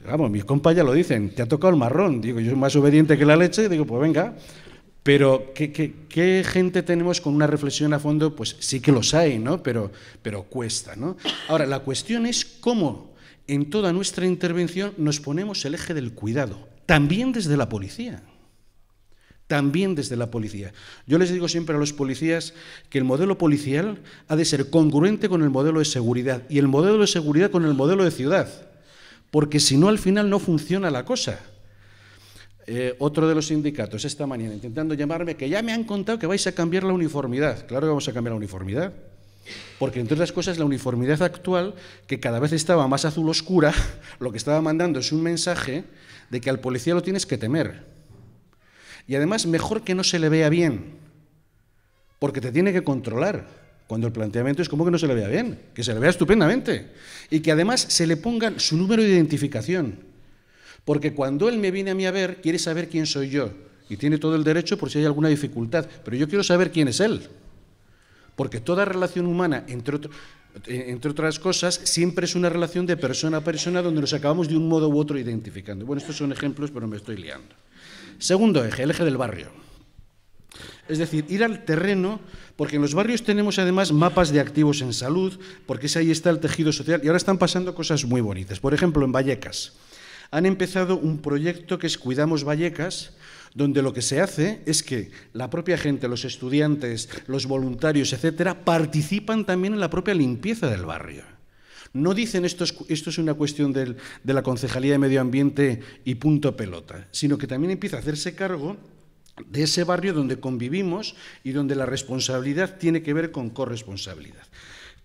Speaker 5: Vamos, mis compañeros lo dicen, te ha tocado el marrón. Digo, yo soy más obediente que la leche, digo, pues venga, pero ¿qué, gente tenemos con una reflexión a fondo? Pues sí que los hay, ¿no? Pero, pero cuesta, ¿no? Ahora, la cuestión es cómo en toda nuestra intervención nos ponemos el eje del cuidado, también desde la policía. También desde la policía. Yo les digo siempre a los policías que el modelo policial ha de ser congruente con el modelo de seguridad y el modelo de seguridad con el modelo de ciudad, porque si no al final no funciona la cosa. Eh, otro de los sindicatos esta mañana intentando llamarme, que ya me han contado que vais a cambiar la uniformidad. Claro que vamos a cambiar la uniformidad. Porque entre otras cosas la uniformidad actual, que cada vez estaba más azul oscura, [laughs] lo que estaba mandando es un mensaje de que al policía lo tienes que temer. Y además mejor que no se le vea bien, porque te tiene que controlar. Cuando el planteamiento es como que no se le vea bien, que se le vea estupendamente. Y que además se le pongan su número de identificación. Porque cuando él me viene a mí a ver, quiere saber quién soy yo. Y tiene todo el derecho por si hay alguna dificultad. Pero yo quiero saber quién es él. Porque toda relación humana, entre, entre otras cosas, siempre es una relación de persona a persona donde nos acabamos de un modo u otro identificando. Bueno, estos son ejemplos, pero me estoy liando. Segundo eje, el eje del barrio. Es decir, ir al terreno, porque en los barrios tenemos además mapas de activos en salud, porque es ahí está el tejido social, y ahora están pasando cosas muy bonitas. Por ejemplo, en Vallecas han empezado un proyecto que es Cuidamos Vallecas, donde lo que se hace es que la propia gente, los estudiantes, los voluntarios, etcétera, participan también en la propia limpieza del barrio. No dicen esto es, una cuestión de la Concejalía de Medio Ambiente y punto pelota, sino que también empieza a hacerse cargo de ese barrio donde convivimos y donde la responsabilidad tiene que ver con corresponsabilidad.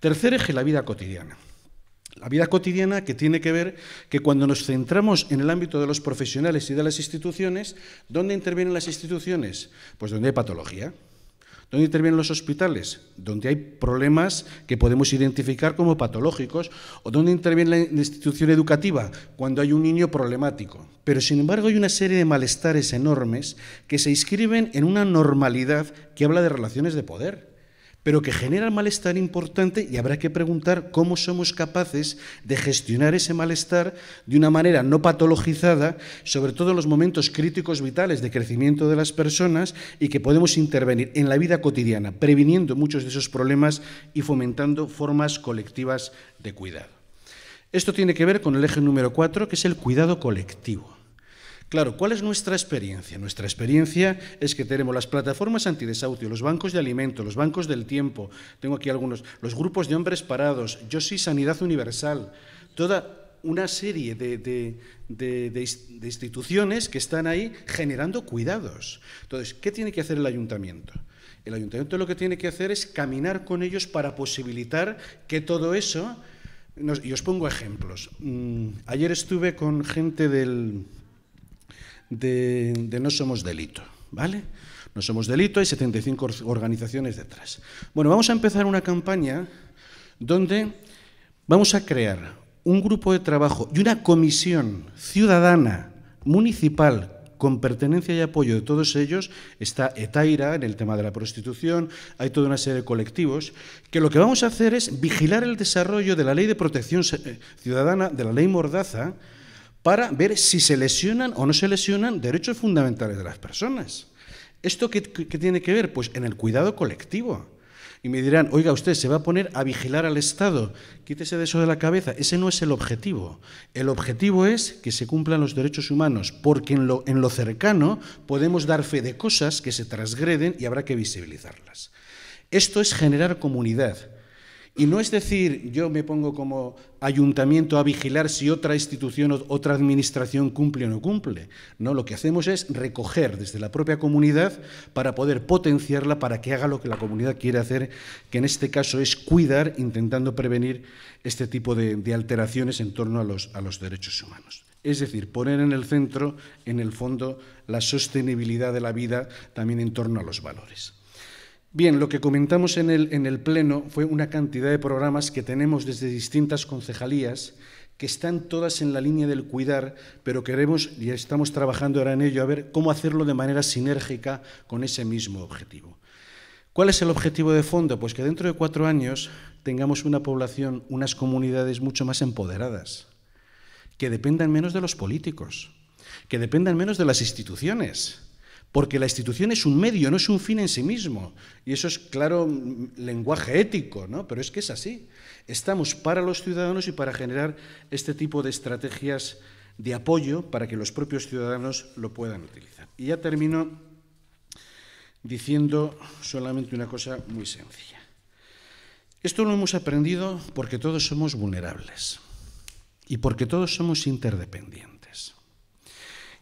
Speaker 5: Tercer eje, la vida cotidiana. La vida cotidiana que tiene que ver que cuando nos centramos en el ámbito de los profesionales y de las instituciones, ¿dónde intervienen las instituciones? Pues donde hay patología. ¿Dónde intervienen los hospitales? Donde hay problemas que podemos identificar como patológicos. ¿O dónde interviene la institución educativa? Cuando hay un niño problemático. Pero sin embargo hay una serie de malestares enormes que se inscriben en una normalidad que habla de relaciones de poder pero que genera malestar importante y habrá que preguntar cómo somos capaces de gestionar ese malestar de una manera no patologizada, sobre todo en los momentos críticos vitales de crecimiento de las personas y que podemos intervenir en la vida cotidiana, previniendo muchos de esos problemas y fomentando formas colectivas de cuidado. Esto tiene que ver con el eje número cuatro, que es el cuidado colectivo. Claro, ¿cuál es nuestra experiencia? Nuestra experiencia es que tenemos las plataformas antidesahucio, los bancos de alimentos, los bancos del tiempo, tengo aquí algunos, los grupos de hombres parados, Yo sí Sanidad Universal, toda una serie de, instituciones que están ahí generando cuidados. Entonces, ¿qué tiene que hacer el ayuntamiento? El ayuntamiento lo que tiene que hacer es caminar con ellos para posibilitar que todo eso... y os pongo ejemplos. Mm, ayer estuve con gente del, de, No Somos Delito, ¿vale? No Somos Delito, hay 75 organizaciones detrás. Bueno, vamos a empezar una campaña donde vamos a crear un grupo de trabajo y una comisión ciudadana municipal con pertenencia y apoyo de todos ellos, está Etaira en el tema de la prostitución, hay toda una serie de colectivos, que lo que vamos a hacer es vigilar el desarrollo de la ley de protección eh, ciudadana, de la ley Mordaza, para ver si se lesionan o no se lesionan derechos fundamentales de las personas. ¿Esto qué, tiene que ver? Pues en el cuidado colectivo. Y me dirán, oiga, usted se va a poner a vigilar al Estado. Quítese de eso de la cabeza. Ese no es el objetivo. El objetivo es que se cumplan los derechos humanos, porque en lo cercano podemos dar fe de cosas que se transgreden y habrá que visibilizarlas. Esto es generar comunidad. Y no es decir, yo me pongo como ayuntamiento a vigilar si otra institución o otra administración cumple o no cumple. No, lo que hacemos es recoger desde la propia comunidad para poder potenciarla, para que haga lo que la comunidad quiere hacer, que en este caso es cuidar, intentando prevenir este tipo de, alteraciones en torno a los derechos humanos. Es decir, poner en el centro, en el fondo, la sostenibilidad de la vida también en torno a los valores. Bien, lo que comentamos en el, en el Pleno fue una cantidad de programas que tenemos desde distintas concejalías que están todas en la línea del cuidar, pero queremos y estamos trabajando ahora en ello a ver cómo hacerlo de manera sinérgica con ese mismo objetivo. ¿Cuál es el objetivo de fondo? Pues que dentro de cuatro años tengamos una población, unas comunidades mucho más empoderadas, que dependan menos de los políticos, que dependan menos de las instituciones, porque la institución es un medio, no es un fin en sí mismo. Y eso es, claro, lenguaje ético, ¿no? Pero es que es así. Estamos para los ciudadanos y para generar este tipo de estrategias de apoyo para que los propios ciudadanos lo puedan utilizar. Y ya termino diciendo solamente una cosa muy sencilla. Esto lo hemos aprendido porque todos somos vulnerables y porque todos somos interdependientes.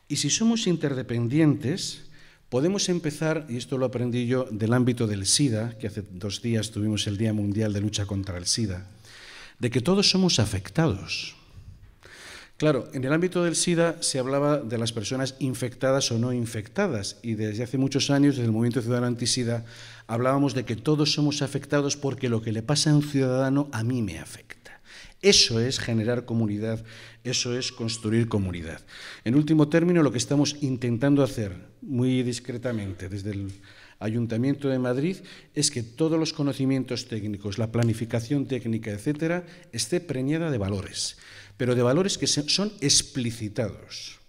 Speaker 5: Y si somos interdependientes, Podemos empezar, y esto lo aprendí yo del ámbito del SIDA, que hace dos días tuvimos el Día Mundial de Lucha contra el SIDA, de que todos somos afectados. Claro, en el ámbito del SIDA se hablaba de las personas infectadas o no infectadas y desde hace muchos años, desde el Movimiento Ciudadano anti-SIDA, hablábamos de que todos somos afectados porque lo que le pasa a un ciudadano a mí me afecta. Eso es generar comunidad, eso es construir comunidad. En último término, lo que estamos intentando hacer, muy discretamente, desde el Ayuntamiento de Madrid, es que todos los conocimientos técnicos, la planificación técnica, etcétera, esté preñada de valores, pero de valores que son explicitados.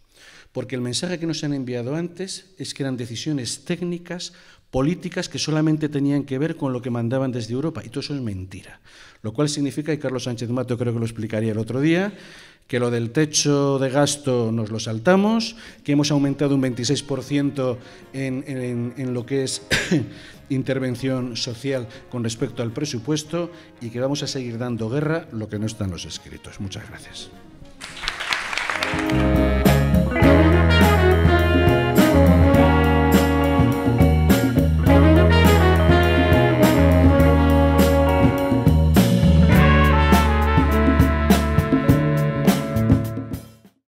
Speaker 5: Porque el mensaje que nos han enviado antes es que eran decisiones técnicas políticas que solamente tenían que ver con lo que mandaban desde Europa. Y todo eso es mentira. Lo cual significa, y Carlos Sánchez Mato creo que lo explicaría el otro día, que lo del techo de gasto nos lo saltamos, que hemos aumentado un 26% en, en, lo que es [coughs] intervención social con respecto al presupuesto y que vamos a seguir dando guerra lo que no están los escritos. Muchas gracias.